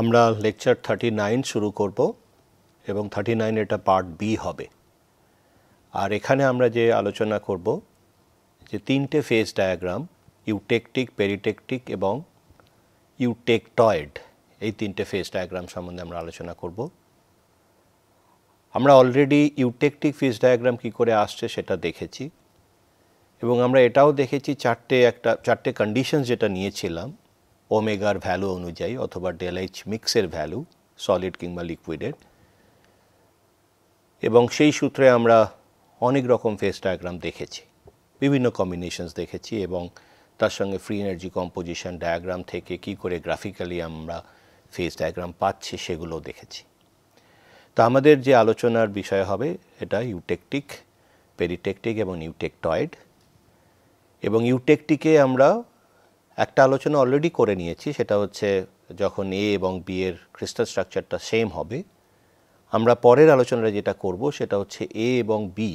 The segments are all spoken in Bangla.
আমরা লেকচার থার্টি নাইন শুরু করব এবং থার্টি নাইন এটা পার্ট বি হবে আর এখানে আমরা যে আলোচনা করব যে তিনটে ফেজ ডায়াগ্রাম ইউটেকটিক পেরিটেকটিক এবং ইউটেকটয়েড এই তিনটে ফেজ ডায়াগ্রাম সম্বন্ধে আমরা আলোচনা করব আমরা অলরেডি ইউটেকটিক ফেজ ডায়াগ্রাম কি করে আসছে সেটা দেখেছি এবং আমরা এটাও দেখেছি চারটে একটা চারটে কন্ডিশন যেটা নিয়েছিলাম ওমেগার ভ্যালু অনুযায়ী অথবা ডেলাইচ মিক্সের ভ্যালু সলিড কিংবা লিকুইডের এবং সেই সূত্রে আমরা অনেক রকম ফেস ডায়াগ্রাম দেখেছি বিভিন্ন কম্বিনেশনস দেখেছি এবং তার সঙ্গে ফ্রি এনার্জি কম্পোজিশন ডায়াগ্রাম থেকে কি করে গ্রাফিক্যালি আমরা ফেস ডায়াগ্রাম পাচ্ছি সেগুলো দেখেছি তা আমাদের যে আলোচনার বিষয় হবে এটা ইউটেকটিক পেরিটেকটিক এবং ইউটেকটয়েড এবং ইউটেকটিকে আমরা একটা আলোচনা অলরেডি করে নিয়েছি সেটা হচ্ছে যখন এ এবং বি এর ক্রিস্টাল স্ট্রাকচারটা সেম হবে আমরা পরের আলোচনাটা যেটা করব সেটা হচ্ছে এ এবং বি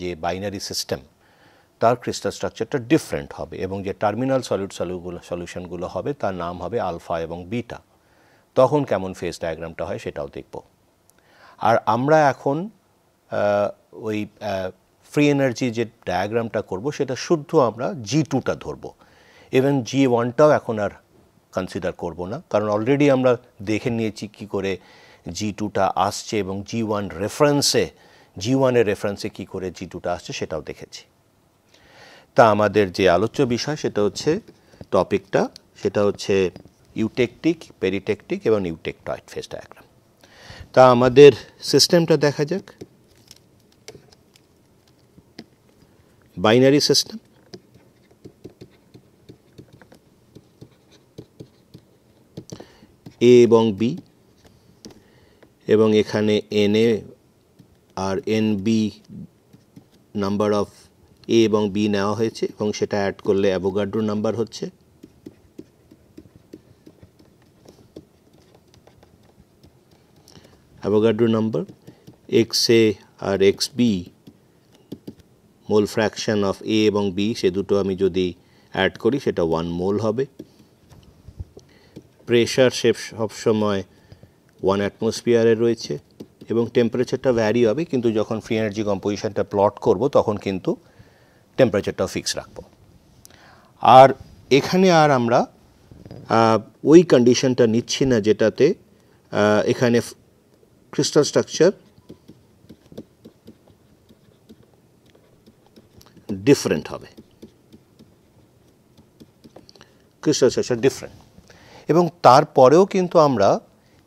যে বাইনারি সিস্টেম তার ক্রিস্টাল স্ট্রাকচারটা ডিফারেন্ট হবে এবং যে টার্মিনাল সলিউট সলিউগুলো সলিউশনগুলো হবে তার নাম হবে আলফা এবং বিটা তখন কেমন ফেস ডায়াগ্রামটা হয় সেটাও দেখব আর আমরা এখন ওই ফ্রি এনার্জি যে ডায়াগ্রামটা করব সেটা শুদ্ধ আমরা জি টুটা ধরবো ইভেন জি ওয়ানটাও এখন আর কনসিডার করব না কারণ অলরেডি আমরা দেখে নিয়েছি কি করে জি টুটা আসছে এবং জি ওয়ান রেফারেন্সে জি ওয়ানের রেফারেন্সে কী করে জি টুটা আসছে সেটাও দেখেছি তা আমাদের যে আলোচ্য বিষয় সেটা হচ্ছে টপিকটা সেটা হচ্ছে ইউটেকটিক পেরিটেকটিক এবং ইউটেক টয়েট ফেস ডায়াগ্রাম তা আমাদের সিস্টেমটা দেখা যাক বাইনারি সিস্টেম এ এবং বি এবং এখানে এন এ আর N B number of A এবং বি নেওয়া হয়েছে এবং সেটা অ্যাড করলে অ্যাভোগাড্রো নাম্বার হচ্ছে অ্যাভোগাড্রো নাম্বার এক্স এ আর X B mole fraction of A এবং বি সে দুটো আমি যদি অ্যাড করি সেটা ওয়ান মোল হবে প্রেশার সে সবসময় ওয়ান অ্যাটমসফিয়ারে রয়েছে এবং টেম্পারেচারটা ভ্যারি হবে কিন্তু যখন ফ্রি এনার্জি কম্পোজিশনটা প্লট করব তখন কিন্তু টেম্পারেচারটাও ফিক্স রাখব আর এখানে আর আমরা ওই কন্ডিশনটা নিচ্ছি না যেটাতে এখানে ক্রিস্টাল স্ট্রাকচার ডিফারেন্ট হবে ক্রিস্টাল স্ট্রাকচার ডিফারেন্ট এবং তারপরেও কিন্তু আমরা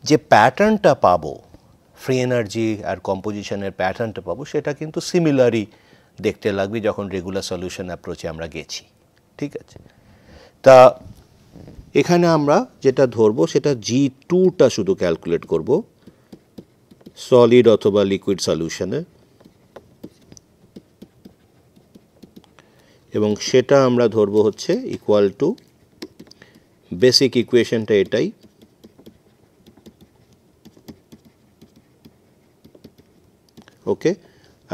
যে প্যাটার্নটা পাব ফ্রি এনার্জি আর কম্পোজিশনের প্যাটার্নটা পাবো সেটা কিন্তু সিমিলারই দেখতে লাগবে যখন রেগুলার সলিউশন অ্যাপ্রোচে আমরা গেছি ঠিক আছে তা এখানে আমরা যেটা ধরবো সেটা জি টুটা শুধু ক্যালকুলেট করব সলিড অথবা লিকুইড সলিউশনে এবং সেটা আমরা ধরবো হচ্ছে ইকুয়াল টু বেসিক ইকুয়েশনটা এটাই ওকে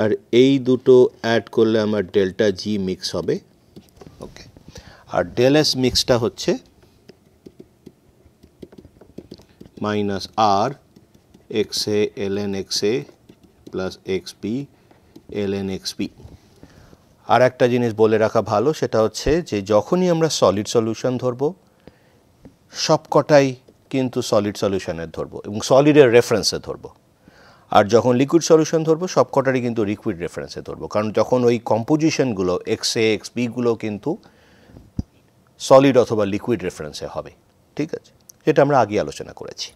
আর এই দুটো অ্যাড করলে আমার ডেল্টা জি মিক্স হবে ওকে আর ডেল এস মিক্সটা হচ্ছে minus R X A L N X A plus X P L N X P আর একটা জিনিস বলে রাখা ভালো সেটা হচ্ছে যে যখনই আমরা সলিড সলিউশন ধরবো সবকটাই কিন্তু সলিড সলিউশনের ধরবো এবং সলিডের রেফারেন্সে ধরবো আর যখন লিকুইড সলিউশন ধরবো সবকটারই কিন্তু লিকুইড রেফারেন্সে ধরবো কারণ যখন ওই কম্পোজিশনগুলো এক্স এ এক্স বিগুলো কিন্তু সলিড অথবা লিকুইড রেফারেন্সে হবে ঠিক আছে যেটা আমরা আগে আলোচনা করেছি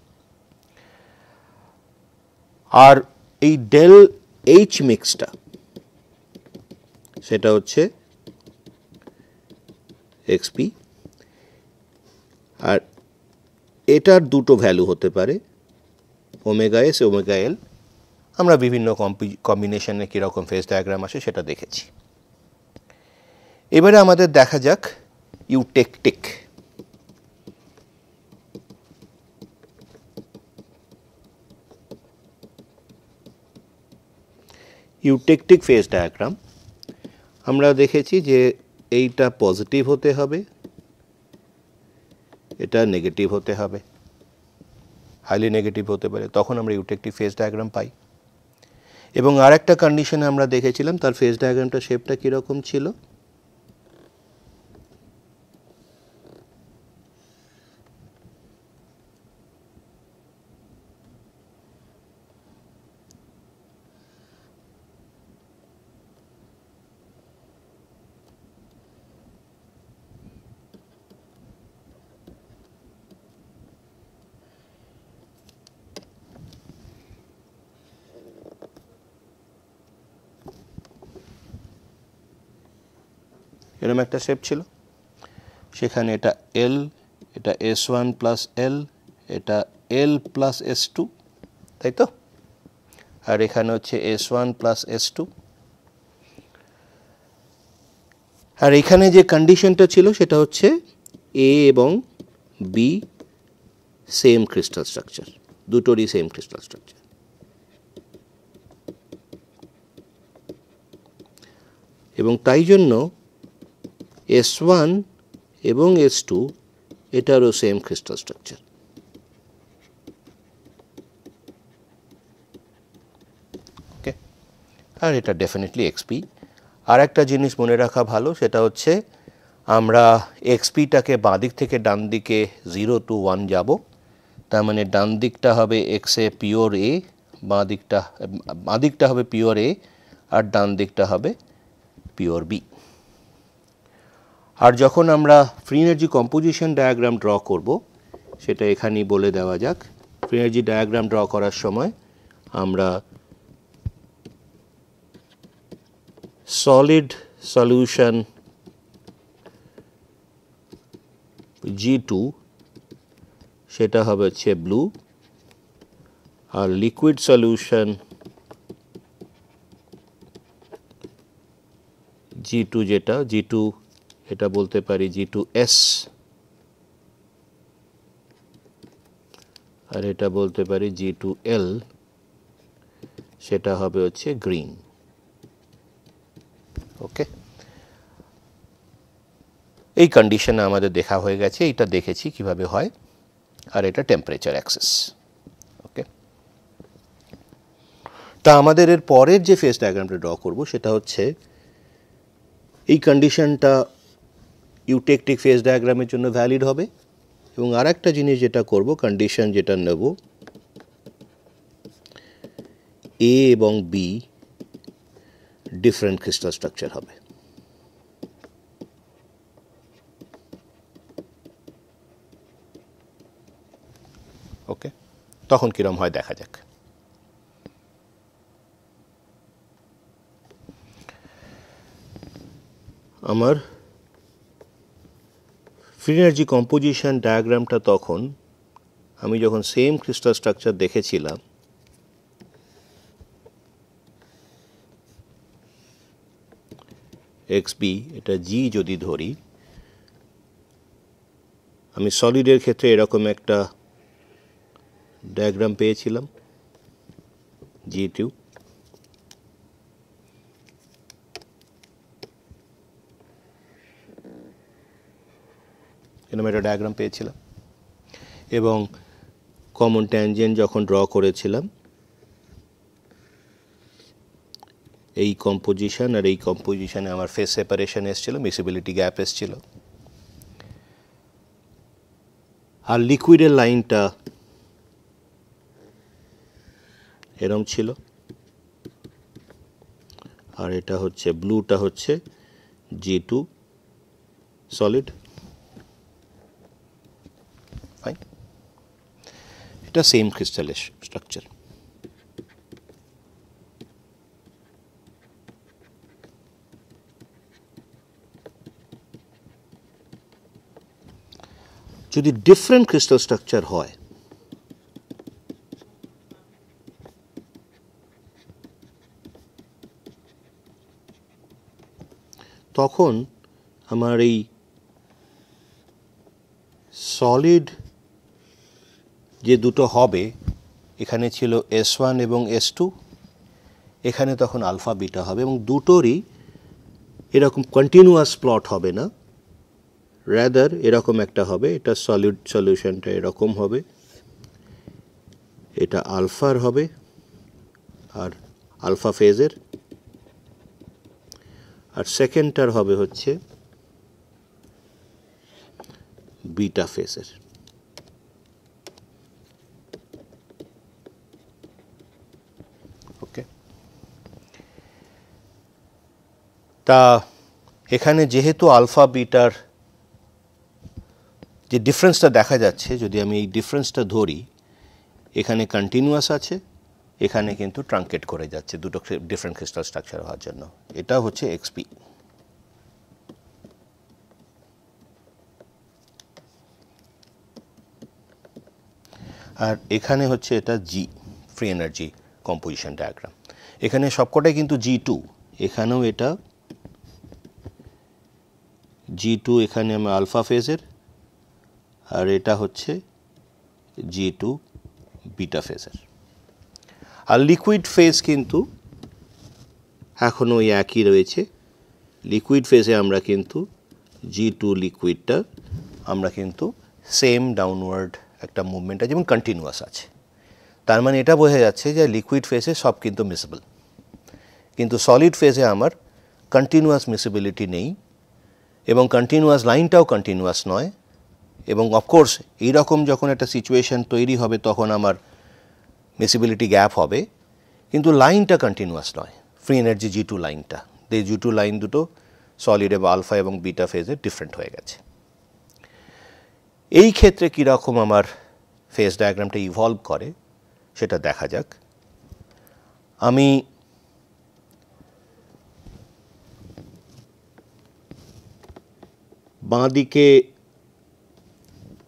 আর এই ডেল এইচ মিক্সটা সেটা হচ্ছে এক্সপি আর এটার দুটো ভ্যালু হতে পারে ওমেগা এস ওমেগা এল আমরা বিভিন্ন কম্বিনেশনে কীরকম ফেস ডায়াগ্রাম আসে সেটা দেখেছি এবারে আমাদের দেখা যাক ইউটেকটিক ইউটেকটিক ফেস ডায়াগ্রাম আমরা দেখেছি যে এইটা পজিটিভ হতে হবে এটা নেগেটিভ হতে হবে হাইলি নেগেটিভ হতে পারে তখন আমরা ইউটেকটিভ ফেস ডায়াগ্রাম পাই এবং আরেকটা কন্ডিশনে আমরা দেখেছিলাম তার ফেস ডায়াগ্রামটা শেপটা কীরকম ছিল এরম একটা শেপ ছিল সেখানে এটা এল এটা এস ওয়ান প্লাস এল এটা এল প্লাস এস টু তাই তো আর এখানে হচ্ছে S one plus S two আর এখানে যে কন্ডিশনটা ছিল সেটা হচ্ছে এ এবং বি সেম ক্রিস্টাল স্ট্রাকচার দুটোরই সেম ক্রিস্টাল স্ট্রাকচার এবং তাই জন্য এস ওয়ান এবং এস টু এটারও সেম ক্রিস্টাল স্ট্রাকচার ওকে আর এটা ডেফিনেটলি এক্সপি আর একটা জিনিস মনে রাখা ভালো সেটা হচ্ছে আমরা এক্সপিটাকে দিক থেকে ডান দিকে জিরো টু ওয়ান যাব তার মানে ডান দিকটা হবে এ পিওর এ বাঁ দিকটা বাঁ দিকটা হবে পিওর এ আর ডান দিকটা হবে পিওর বি আর যখন আমরা free energy composition diagram draw করব সেটা এখানেই বলে দেওয়া যাক ফ্রি এনার্জি ডায়াগ্রাম ড্র করার সময় আমরা সলিড সলিউশন জি টু সেটা হবে হচ্ছে ব্লু আর লিকুইড সলিউশন জি টু যেটা জি টু এটা বলতে পারি জি টু এস আর এটা বলতে পারি জি টু এল সেটা হবে হচ্ছে গ্রিন ওকে এই কন্ডিশনে আমাদের দেখা হয়ে গেছে এটা দেখেছি কিভাবে হয় আর এটা টেম্পারেচার অ্যাক্সেস ওকে তা আমাদের এর পরের যে ফেস ডায়াগ্রামটা ড্র করব সেটা হচ্ছে এই কন্ডিশনটা ইউটেকটিক ফেস ডায়াগ্রামের জন্য ভ্যালিড হবে এবং আর একটা জিনিস যেটা করব কন্ডিশন যেটা নেব এ এবং বি ডিফারেন্ট ক্রিস্টাল স্ট্রাকচার হবে ওকে তখন কিরম হয় দেখা যাক আমার এনার্জি কম্পোজিশন ডায়াগ্রামটা তখন আমি যখন সেম ক্রিস্টাল স্ট্রাকচার দেখেছিলাম এক্স বি এটা জি যদি ধরি আমি সলিডের ক্ষেত্রে এরকম একটা ডায়াগ্রাম পেয়েছিলাম জি টু এরকম একটা ডায়াগ্রাম পেয়েছিলাম এবং কমন ট্যানজেন্ট যখন ড্র করেছিলাম এই কম্পোজিশন আর এই কম্পোজিশনে আমার ফেস সেপারেশন এসেছিল মিসিবিলিটি গ্যাপ এসেছিল আর লিকুইডের লাইনটা এরম ছিল আর এটা হচ্ছে ব্লুটা হচ্ছে জি টু সলিড এটা সেম same স্ট্রাকচার যদি ডিফারেন্ট ক্রিস্টাল স্ট্রাকচার হয় তখন আমার এই সলিড যে দুটো হবে এখানে ছিল এস ওয়ান এবং এস টু এখানে তখন আলফা বিটা হবে এবং দুটোরই এরকম কন্টিনিউয়াস প্লট হবে না র্যাদার এরকম একটা হবে এটা সলিউড সলিউশনটা এরকম হবে এটা আলফার হবে আর আলফা ফেজের আর সেকেন্ডটার হবে হচ্ছে বিটা ফেজের তা এখানে যেহেতু আলফা বিটার যে ডিফারেন্সটা দেখা যাচ্ছে যদি আমি এই ডিফারেন্সটা ধরি এখানে কন্টিনিউয়াস আছে এখানে কিন্তু ট্রাঙ্কেট করে যাচ্ছে দুটো ডিফারেন্ট ক্রিস্টাল স্ট্রাকচার হওয়ার জন্য এটা হচ্ছে এক্সপি আর এখানে হচ্ছে এটা G free energy composition diagram এখানে সবকটাই কিন্তু জি টু এখানেও এটা জি টু এখানে আমার আলফা ফেজের আর এটা হচ্ছে জি টু বিটা ফেজের আর লিকুইড ফেজ কিন্তু এখনও ওই একই রয়েছে লিকুইড ফেজে আমরা কিন্তু জি টু লিকুইডটা আমরা কিন্তু সেম ডাউনওয়ার্ড একটা মুভমেন্ট আছে এবং কন্টিনিউয়াস আছে তার মানে এটা বোঝা যাচ্ছে যে লিকুইড ফেজে সব কিন্তু মিসেবল কিন্তু সলিড ফেজে আমার কন্টিনিউয়াস মিসিবিলিটি নেই এবং কন্টিনিউয়াস লাইনটাও কন্টিনিউয়াস নয় এবং অফকোর্স এইরকম যখন একটা সিচুয়েশন তৈরি হবে তখন আমার মিসিবিলিটি গ্যাপ হবে কিন্তু লাইনটা কন্টিনিউয়াস নয় ফ্রি এনার্জি জি টু লাইনটা এই জি টু লাইন দুটো সলিড এবং আলফা এবং বিটা ফেজে ডিফারেন্ট হয়ে গেছে এই ক্ষেত্রে কীরকম আমার ফেজ ডায়াগ্রামটা ইভলভ করে সেটা দেখা যাক আমি বাঁ দিকে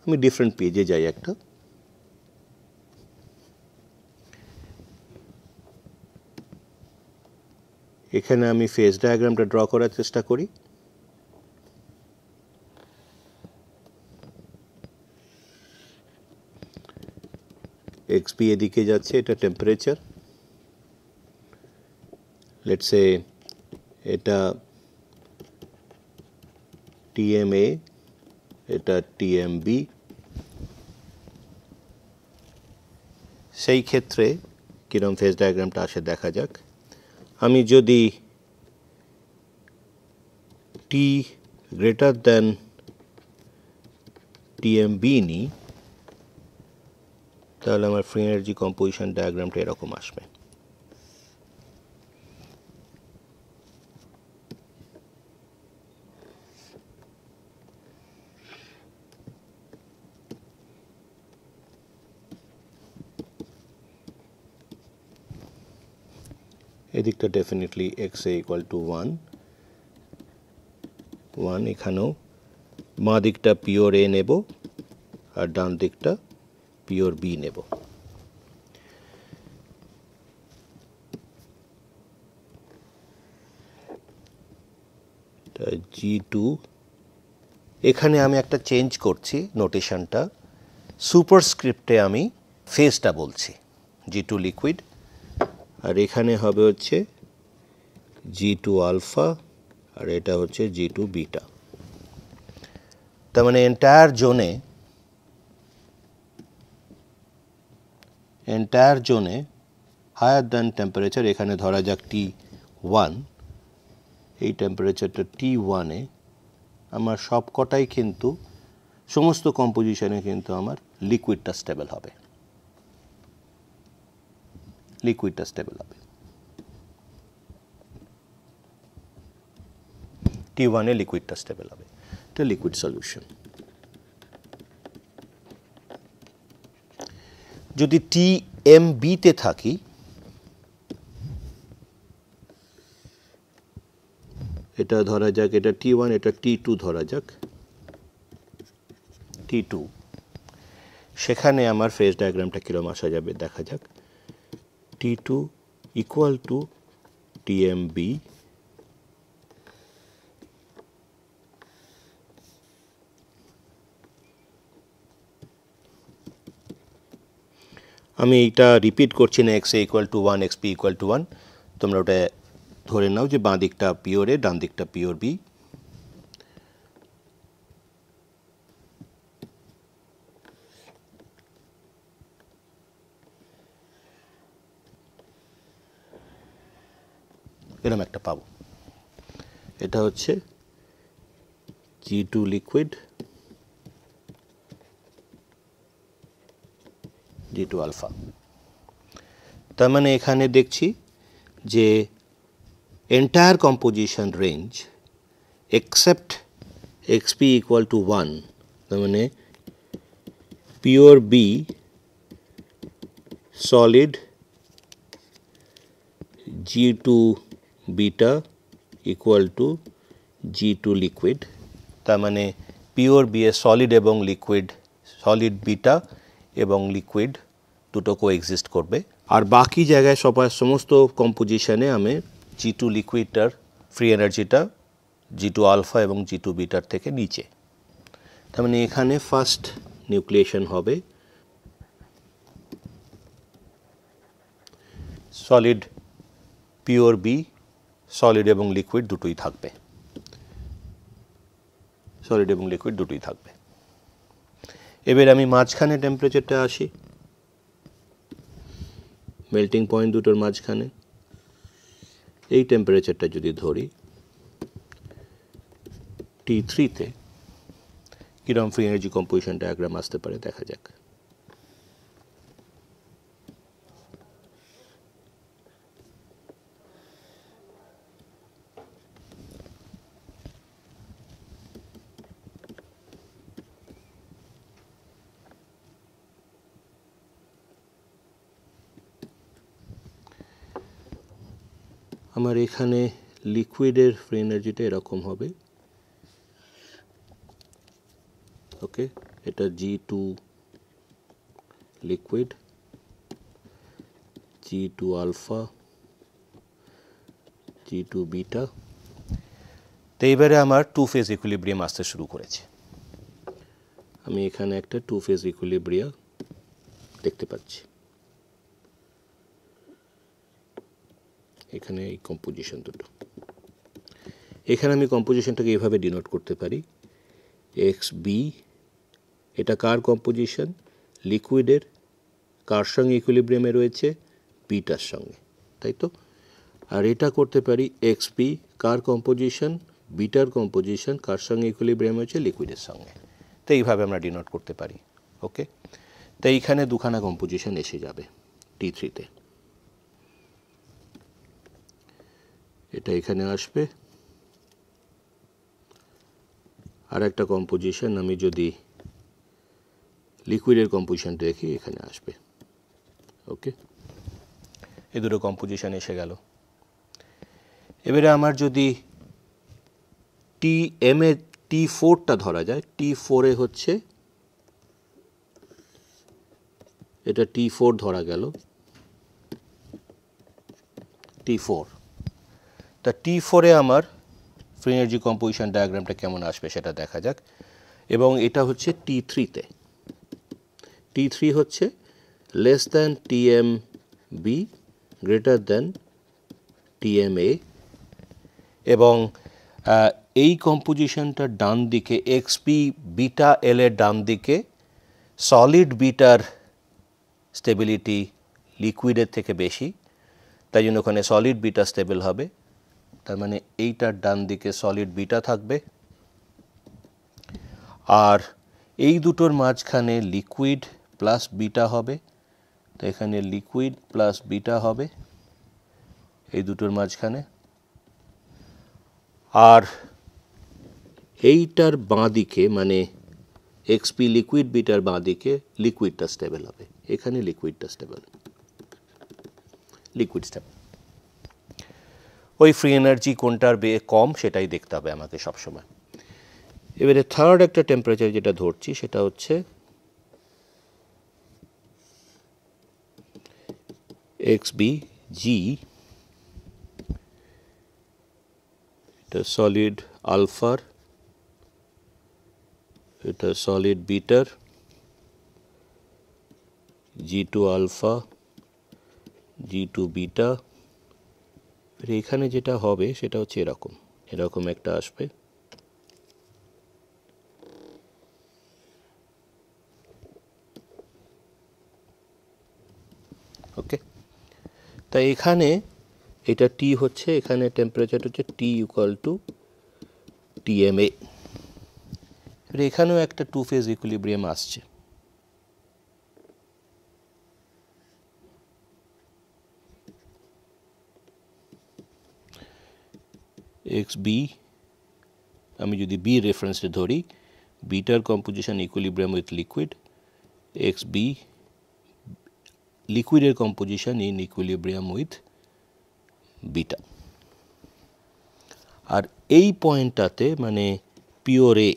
আমি ডিফারেন্ট পেজে যাই একটা এখানে আমি ফেস ডায়াগ্রামটা ড্র করার চেষ্টা করি এক্সপি এদিকে যাচ্ছে এটা টেম্পারেচার লেটসে এটা TMA, এটা TMB, সেই ক্ষেত্রে কীরকম ফেজ ডায়াগ্রামটা আসে দেখা যাক আমি যদি টি গ্রেটার than TMB নিই তাহলে আমার ফ্রি এনার্জি কম্পোজিশন ডায়াগ্রামটা এরকম আসবে এদিকটা definitely X A equal to one one এখানেও মা দিকটা পিওর এ নেব আর ডান দিকটা পিওর বি নেব জি টু এখানে আমি একটা চেঞ্জ করছি নোটেশনটা সুপারস্ক্রিপ্টে আমি ফেসটা বলছি জি টু লিকুইড আর এখানে হবে হচ্ছে জি টু আলফা আর এটা হচ্ছে জি টু বিটা তার মানে এন্টায়ার জোনে এন্টায়ার জোনে হায়ার দ্যান টেম্পারেচার এখানে ধরা যাক টি ওয়ান এই টেম্পারেচারটা টি ওয়ানে আমার সবকটাই কিন্তু সমস্ত কম্পোজিশনে কিন্তু আমার লিকুইডটা স্টেবল হবে liquidus হবে টি ওয়ানে লিকুইডটা স্টেবল হবে তো লিকুইড সলিউশন যদি টি এম বিতে থাকি এটা ধরা যাক এটা টি ওয়ান এটা টি টু ধরা যাক টি টু সেখানে আমার ফেস ডায়াগ্রামটা কীরম আসা যাবে দেখা যাক T2 equal to TMB আমি এইটা রিপিট করছি না X A equal to one X P equal to one তোমরা ওটা ধরে নাও যে বাঁ দিকটা পিওর এ ডান দিকটা পিওর বি এরম একটা পাবো এটা হচ্ছে G two liquid G two alpha তার মানে এখানে দেখছি যে entire composition range except XP equal to one তার মানে pure B solid G two beta equal to G two liquid তার মানে পিওর বিএ সলিড এবং লিকুইড সলিড বিটা এবং লিকুইড দুটো কো এক্সিস্ট করবে আর বাকি জায়গায় সবার সমস্ত কম্পোজিশনে আমি জি টু লিকুইডটার ফ্রি এনার্জিটা জি টু আলফা এবং জি টু বিটার থেকে নিচে তার মানে এখানে ফার্স্ট নিউক্লিয়েশন হবে সলিড পিওর বি সলিড এবং লিকুইড দুটোই থাকবে সলিড এবং লিকুইড দুটোই থাকবে এবার আমি মাঝখানে টেম্পারেচারটা আসি মেল্টিং পয়েন্ট দুটোর মাঝখানে এই টেম্পারেচারটা যদি ধরি টি থ্রিতে কীরকম ফ্রি এনার্জি কম্পোজিশনটা একগ্রাম আসতে পারে দেখা যাক আমার এখানে লিকুইডের ফ্রি এনার্জিটা এরকম হবে ওকে এটা G two liquid G two alpha G two beta তো এইবারে আমার টু ফেজ ইকুলিব্রিয়াম আসতে শুরু করেছে আমি এখানে একটা টু ফেজ ইকুলিব্রিয়া দেখতে পাচ্ছি এখানে এই কম্পোজিশন দুটো এখানে আমি কম্পোজিশনটাকে এভাবে ডিনোট করতে পারি এক্স বি এটা কার কম্পোজিশন লিকুইডের কার সঙ্গে ইকুইলিব্রিয়ামে রয়েছে বিটার সঙ্গে তাই তো আর এটা করতে পারি এক্স বি কার কম্পোজিশন বিটার কম্পোজিশন কার সঙ্গে ইকুইলিব্রিয়াম রয়েছে লিকুইডের সঙ্গে তো এইভাবে আমরা ডিনোট করতে পারি ওকে তো এইখানে দুখানা কম্পোজিশন এসে যাবে টি থ্রিতে এটা এখানে আসবে আর একটা কম্পোজিশন আমি যদি লিকুইডের কম্পোজিশন দেখি এখানে আসবে ওকে এ দুটো কম্পোজিশন এসে গেল এবারে আমার যদি টি এম এ টি ফোরটা ধরা যায় টি ফোরে হচ্ছে এটা টি ফোর ধরা গেল টি ফোর তা টি ফোরে আমার ফ্রি এনার্জি কম্পোজিশন ডায়াগ্রামটা কেমন আসবে সেটা দেখা যাক এবং এটা হচ্ছে টি থ্রিতে টি থ্রি হচ্ছে less than T M B greater than T M A এবং এই কম্পোজিশনটার ডান দিকে এক্সপি বিটা এল এর ডান দিকে সলিড বিটার স্টেবিলিটি লিকুইডের থেকে বেশি তাই জন্য ওখানে সলিড বিটা স্টেবল হবে তার মানে এইটার ডান দিকে সলিড বিটা থাকবে আর এই দুটোর মাঝখানে লিকুইড প্লাস বিটা হবে তো এখানে লিকুইড প্লাস বিটা হবে এই দুটোর মাঝখানে আর এইটার বাঁ দিকে মানে এক্সপি লিকুইড বিটার বাঁ দিকে লিকুইডটা স্টেবল হবে এখানে লিকুইডটা স্টেবল লিকুইড স্টেবল ওই ফ্রি এনার্জি কোনটার বে কম সেটাই দেখতে হবে আমাকে সবসময় এবারে থার্ড একটা টেম্পারেচার যেটা ধরছি সেটা হচ্ছে এক্স বি জি এটা সলিড আলফার এটা সলিড বিটার G two alpha G two beta এবার এখানে যেটা হবে সেটা হচ্ছে এরকম এরকম একটা আসবে ওকে তা এখানে এটা টি হচ্ছে এখানে টেম্পারেচার হচ্ছে টি ইকুয়াল টু টিএমএ এবার এখানেও একটা টু ফেজ ইকুলিব্রিয়াম আসছে এক্স বি আমি যদি বি রেফারেন্সে ধরি বিটার composition equilibrium with liquid X B লিকুইডের composition in equilibrium with beta আর এই পয়েন্টটাতে মানে পিওর এ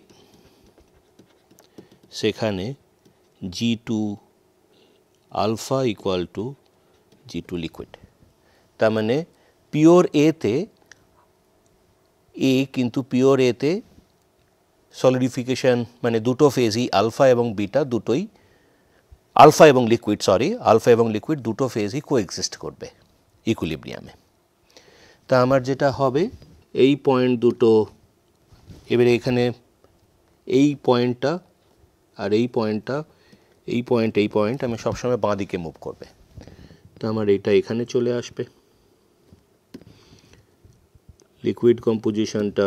সেখানে G two alpha equal to G two liquid তার মানে পিওর এতে এ কিন্তু পিওর এতে সলিডিফিকেশন মানে দুটো ফেজই আলফা এবং বিটা দুটোই আলফা এবং লিকুইড সরি আলফা এবং লিকুইড দুটো ফেজই কোএক্সিস্ট করবে ইকুলিব্রিয়ামে তা আমার যেটা হবে এই পয়েন্ট দুটো এবারে এখানে এই পয়েন্টটা আর এই পয়েন্টটা এই পয়েন্ট এই পয়েন্ট আমি সবসময় বাঁ দিকে মুভ করবে তো আমার এটা এখানে চলে আসবে লিকুইড কম্পোজিশনটা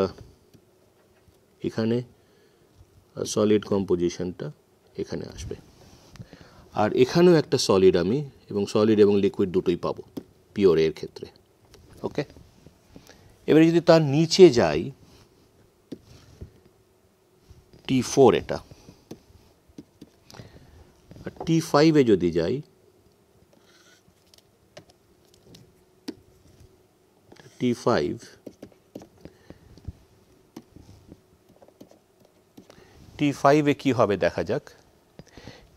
এখানে আর সলিড কম্পোজিশনটা এখানে আসবে আর এখানেও একটা সলিড আমি এবং সলিড এবং লিকুইড দুটোই পাবো পিওর এর ক্ষেত্রে ওকে এবারে যদি তার নিচে যাই টি ফোর এটা আর টি ফাইভে যদি যাই টি ফাইভ টি ফাইভে কী হবে দেখা যাক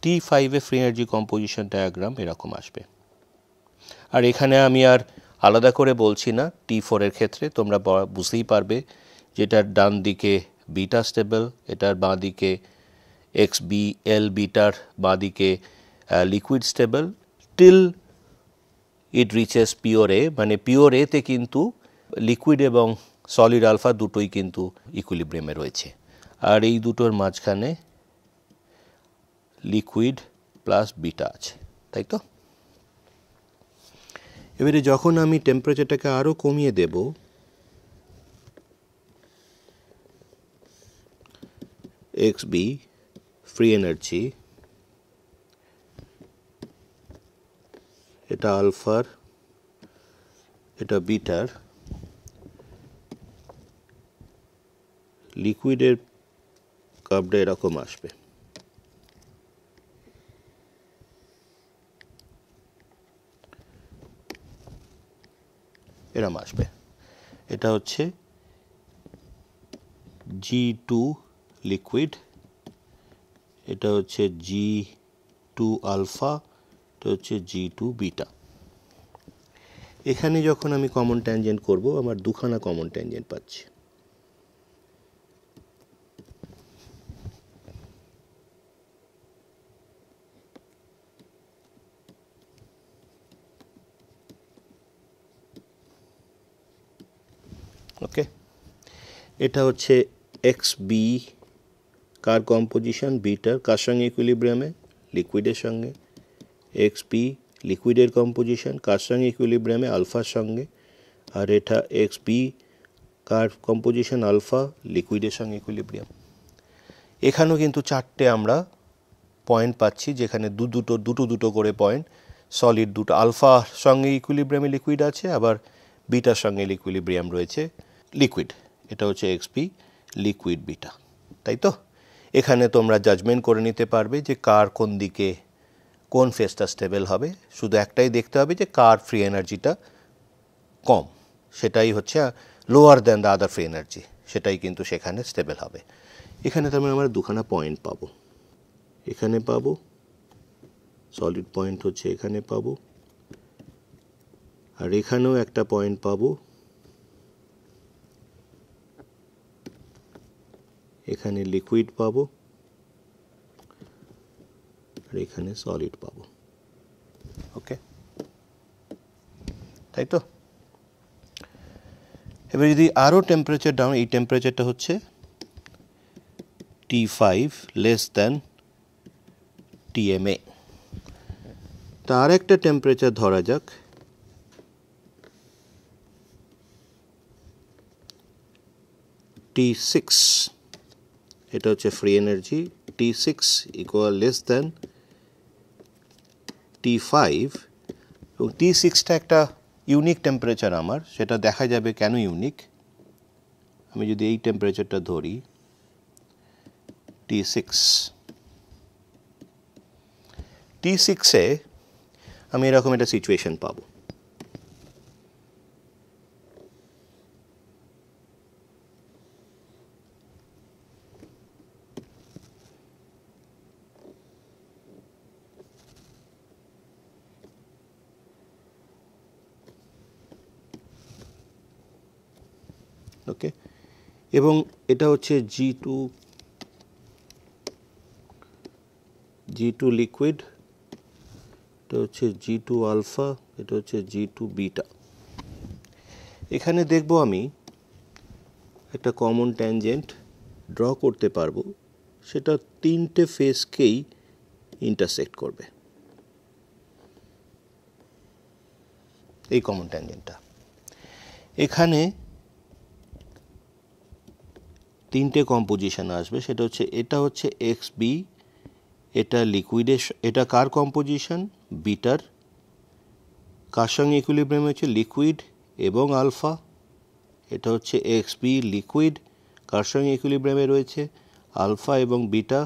টি ফাইভে ফ্রি এনার্জি কম্পোজিশন ডায়াগ্রাম এরকম আসবে আর এখানে আমি আর আলাদা করে বলছি না টি ফোরের ক্ষেত্রে তোমরা বুঝতেই পারবে যেটার ডান দিকে বিটা স্টেবল এটার বাঁ দিকে এক্স বি এল বিটার বাঁ দিকে liquid stable till it reaches A মানে পিওর এতে কিন্তু লিকুইড এবং সলিড আলফা দুটোই কিন্তু ইকুইলিব্রিয়ামে রয়েছে আর এই দুটোর মাঝখানে লিকুইড প্লাস বিটা আছে তাই তো এবারে যখন আমি টেম্পারেচারটাকে আরও কমিয়ে দেব এক্স বি ফ্রি এনার্জি এটা আলফার এটা বিটার লিকুইডের কাপটা এরকম আসবে এরম আসবে এটা হচ্ছে জি টু লিকুইড এটা হচ্ছে জি টু আলফা এটা হচ্ছে জি টু বিটা এখানে যখন আমি কমন ট্যানজেন্ট করব আমার দুখানা কমন ট্যানজেন্ট পাচ্ছি ওকে এটা হচ্ছে এক্স বি কার কম্পোজিশন বিটার কার সঙ্গে ইকুইলিব্রিয়ামে লিকুইডের সঙ্গে এক্স বি লিকুইডের কম্পোজিশন কার সঙ্গে ইকুইলিব্রিয়ামে আলফার সঙ্গে আর এটা এক্স বি কার কম্পোজিশন আলফা লিকুইডের সঙ্গে ইকুইলিব্রিয়াম এখানেও কিন্তু চারটে আমরা পয়েন্ট পাচ্ছি যেখানে দু দুটো দুটো দুটো করে পয়েন্ট সলিড দুটো আলফা সঙ্গে ইকুইলিব্রিয়ামে লিকুইড আছে আবার বিটার সঙ্গে ইকুইলিব্রিয়াম রয়েছে লিকুইড এটা হচ্ছে এক্সপি লিকুইড বিটা তাই তো এখানে তোমরা জাজমেন্ট করে নিতে পারবে যে কার কোন দিকে কোন ফেসটা স্টেবল হবে শুধু একটাই দেখতে হবে যে কার ফ্রি এনার্জিটা কম সেটাই হচ্ছে lower than the other free energy সেটাই কিন্তু সেখানে স্টেবল হবে এখানে তার মানে আমরা দুখানা পয়েন্ট পাবো এখানে পাবো সলিড পয়েন্ট হচ্ছে এখানে পাবো আর এখানেও একটা পয়েন্ট পাবো এখানে লিকুইড পাবো আর এখানে সলিড পাবো ওকে তাই তো এবার যদি আরও টেম্পারেচার ডাউন এই টেম্পারেচারটা হচ্ছে T five less than TMA আর একটা টেম্পারেচার ধরা যাক টি সিক্স এটা হচ্ছে free energy T six equal less than T five এবং টি সিক্সটা একটা ইউনিক টেম্পারেচার আমার সেটা দেখা যাবে কেন ইউনিক আমি যদি এই টেম্পারেচারটা ধরি টি সিক্স টি সিক্সে আমি এরকম একটা সিচুয়েশন পাবো এবং এটা হচ্ছে G two G two liquid এটা হচ্ছে জি টু আলফা এটা হচ্ছে জি টু বিটা এখানে দেখব আমি একটা কমন ট্যানজেন্ট ড্র করতে পারবো সেটা তিনটে ফেসকেই ইন্টারসেক্ট করবে এই কমন ট্যানজেন্টটা এখানে তিনটে কম্পোজিশান আসবে সেটা হচ্ছে এটা হচ্ছে এক্স বি এটা লিকুইডেশন এটা কার কম্পোজিশন বিটার কার সঙ্গে ইকুইলিব্রিয়াম হচ্ছে লিকুইড এবং আলফা এটা হচ্ছে এক্স বি লিকুইড কার সঙ্গে ইকুইলিব্রিয়ামে রয়েছে আলফা এবং বিটা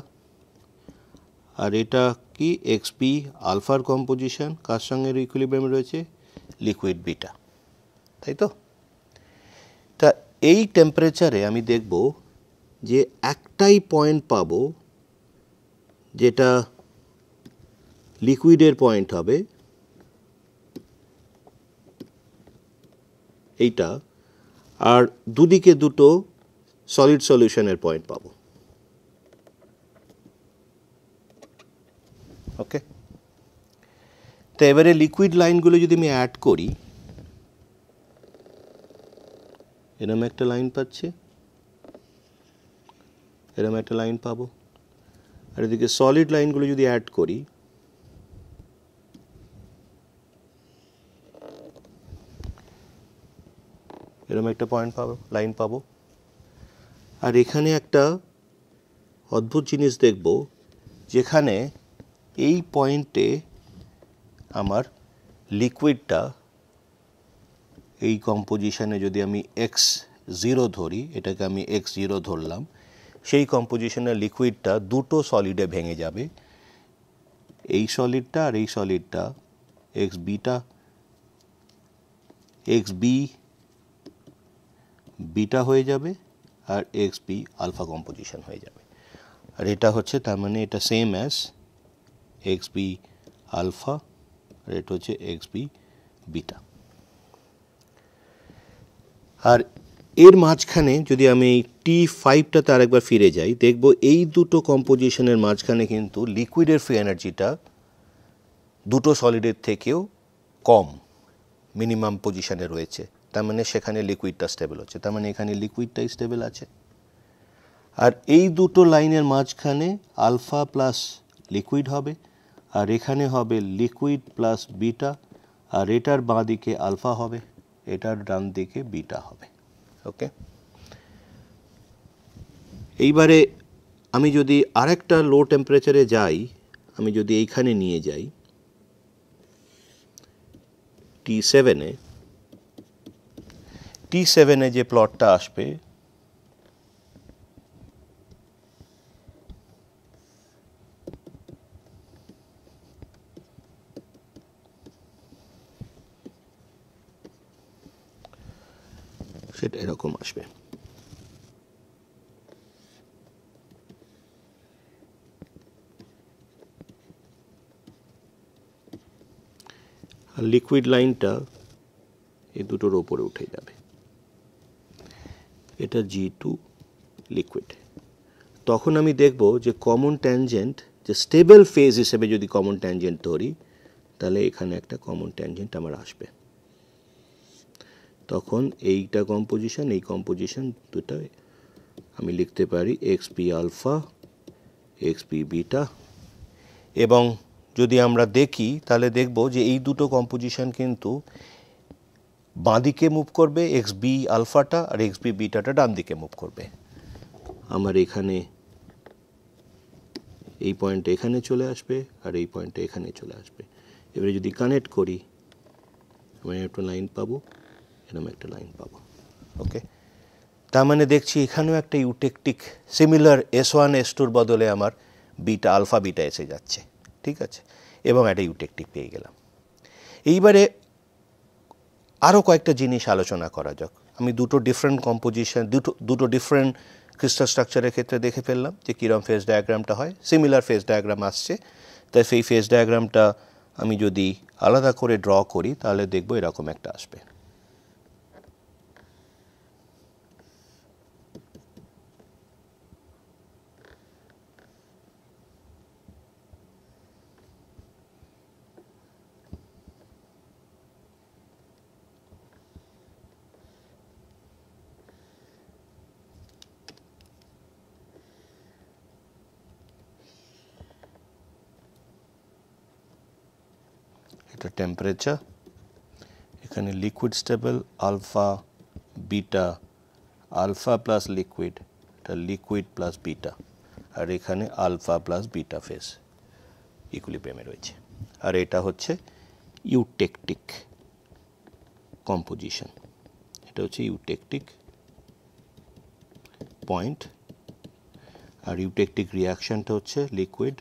আর এটা কি এক্স বি আলফার কম্পোজিশন কার সঙ্গে ইকুইলিব্রিয়ামে রয়েছে লিকুইড বিটা তাই তো তা এই টেম্পারেচারে আমি দেখব যে একটাই পয়েন্ট পাব যেটা লিকুইডের পয়েন্ট হবে এইটা আর দুদিকে দুটো সলিড সলিউশনের পয়েন্ট পাবো ওকে তো এবারে লিকুইড লাইনগুলো যদি আমি অ্যাড করি এরম একটা লাইন পাচ্ছে এরম একটা লাইন পাবো আর এদিকে সলিড লাইনগুলো যদি অ্যাড করি এরম একটা পয়েন্ট পাবো লাইন পাবো আর এখানে একটা অদ্ভুত জিনিস দেখব যেখানে এই পয়েন্টে আমার লিকুইডটা এই কম্পোজিশনে যদি আমি এক্স জিরো ধরি এটাকে আমি এক্স জিরো ধরলাম সেই কম্পোজিশনের লিকুইডটা দুটো সলিডে ভেঙে যাবে এই সলিডটা আর এই সলিডটা X beta X B beta হয়ে যাবে আর এক্স বি আলফা কম্পোজিশন হয়ে যাবে আর এটা হচ্ছে তার মানে এটা same as X B alpha আর এটা হচ্ছে এক্স বি বিটা আর এর মাঝখানে যদি আমি টি ফাইভটাতে আরেকবার ফিরে যাই দেখব এই দুটো কম্পোজিশনের মাঝখানে কিন্তু লিকুইডের ফ্রি এনার্জিটা দুটো সলিডের থেকেও কম মিনিমাম পজিশানে রয়েছে তার মানে সেখানে লিকুইডটা স্টেবল হচ্ছে তার মানে এখানে লিকুইডটা স্টেবল আছে আর এই দুটো লাইনের মাঝখানে আলফা প্লাস লিকুইড হবে আর এখানে হবে লিকুইড প্লাস বিটা আর এটার বাঁ দিকে আলফা হবে এটার ডান দিকে বিটা হবে ওকে এইবারে আমি যদি আরেকটা লো টেম্পারেচারে যাই আমি যদি এইখানে নিয়ে যাই টি সেভেনে টি সেভেনে যে প্লটটা আসবে সেট এরকম আসবে আর লিকুইড লাইনটা এই দুটোর ওপরে উঠে যাবে এটা জি টু লিকুইড তখন আমি দেখব যে কমন ট্যানজেন্ট যে স্টেবল ফেজ হিসেবে যদি কমন ট্যানজেন্ট ধরি তাহলে এখানে একটা কমন ট্যানজেন্ট আমার আসবে তখন এইটা কম্পোজিশন এই কম্পোজিশন দুটো আমি লিখতে পারি X P alpha X P beta এবং যদি আমরা দেখি তাহলে দেখব যে এই দুটো কম্পোজিশন কিন্তু বাঁদিকে মুভ করবে এক্স বি আলফাটা আর এক্স বি বিটাটা ডান দিকে মুভ করবে আমার এখানে এই পয়েন্ট এখানে চলে আসবে আর এই পয়েন্ট এখানে চলে আসবে এবারে যদি কানেক্ট করি আমি একটা লাইন পাবো এরকম একটা লাইন পাবো ওকে তার মানে দেখছি এখানেও একটা eutectic similar S one S টুর বদলে আমার বিটা আলফা বিটা এসে যাচ্ছে ঠিক আছে এবং একটা ইউটেকটিক পেয়ে গেলাম এইবারে আরও কয়েকটা জিনিস আলোচনা করা যাক আমি দুটো ডিফারেন্ট কম্পোজিশন দুটো দুটো ডিফারেন্ট ক্রিস্টাল স্ট্রাকচারের ক্ষেত্রে দেখে ফেললাম যে কীরকম ফেস ডায়াগ্রামটা হয় সিমিলার ফেস ডায়াগ্রাম আসছে তাই সেই ফেস ডায়াগ্রামটা আমি যদি আলাদা করে ড্র করি তাহলে দেখব এরকম একটা আসবে the temperature এখানে liquid stable alpha beta alpha plus liquid এটা লিকুইড প্লাস বিটা আর এখানে আলফা প্লাস বিটা ফেস ইকুলিপিয়ামে রয়েছে আর এটা হচ্ছে ইউটেকটিক কম্পোজিশন এটা হচ্ছে ইউটেকটিক পয়েন্ট আর ইউটেকটিক রিয়াকশানটা হচ্ছে লিকুইড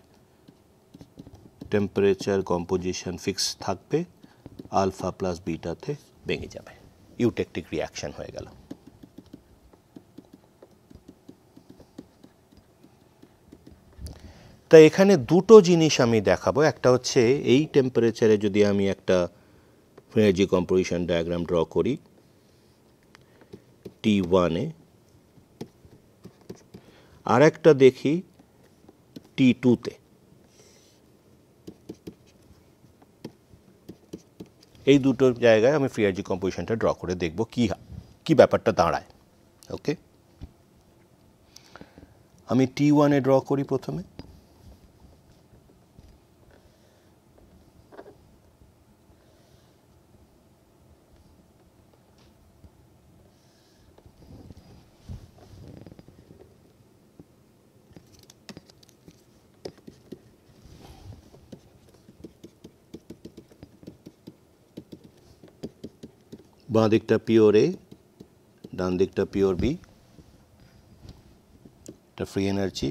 টেম্পারেচার কম্পোজিশন ফিক্স থাকবে আলফা প্লাস বিটাতে ভেঙে যাবে ইউটেকটিক রিয়াকশান হয়ে গেল তা এখানে দুটো জিনিস আমি দেখাবো একটা হচ্ছে এই টেম্পারেচারে যদি আমি একটা এনার্জি কম্পোজিশন ডায়াগ্রাম ড্র করি টি ওয়ানে আর একটা দেখি টি টুতে এই দুটো জায়গায় আমি ফ্রি এনার্জি কম্পোজিশনটা ড্র করে দেখব কী কী ব্যাপারটা দাঁড়ায় ওকে আমি টি ওয়ানে ড্র করি প্রথমে বাঁ দিকটা পিওর এ ডান দিকটা পিওর বি এটা ফ্রি এনার্জি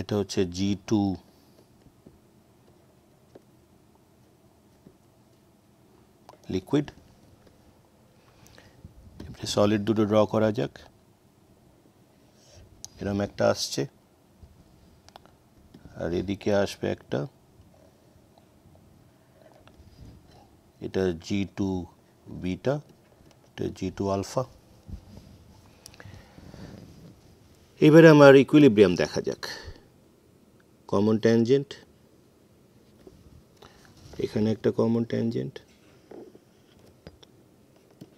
এটা হচ্ছে জি টু লিকুইড সলিড দুটো ড্র করা যাক এরম একটা আসছে আর এদিকে আসবে একটা এটা জি টু বিটা এটা জি টু আলফা এবারে আমার ইকুইলিব্রিয়াম দেখা যাক কমন ট্যানজেন্ট এখানে একটা কমন ট্যানজেন্ট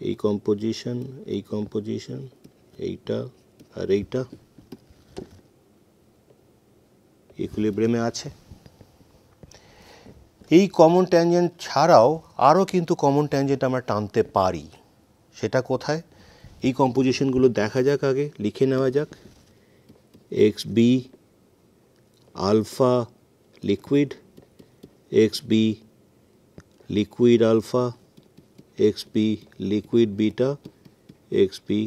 এই কম্পোজিশন এই কম্পোজিশন এইটা আর এইটা ইকুইলিব্রিয়ামে আছে এই কমন ট্যানজেন্ট ছাড়াও আরও কিন্তু কমন ট্যানজেন্ট আমরা টানতে পারি সেটা কোথায় এই কম্পোজিশনগুলো দেখা যাক আগে লিখে নেওয়া যাক X B alpha liquid X B liquid alpha X B liquid beta X B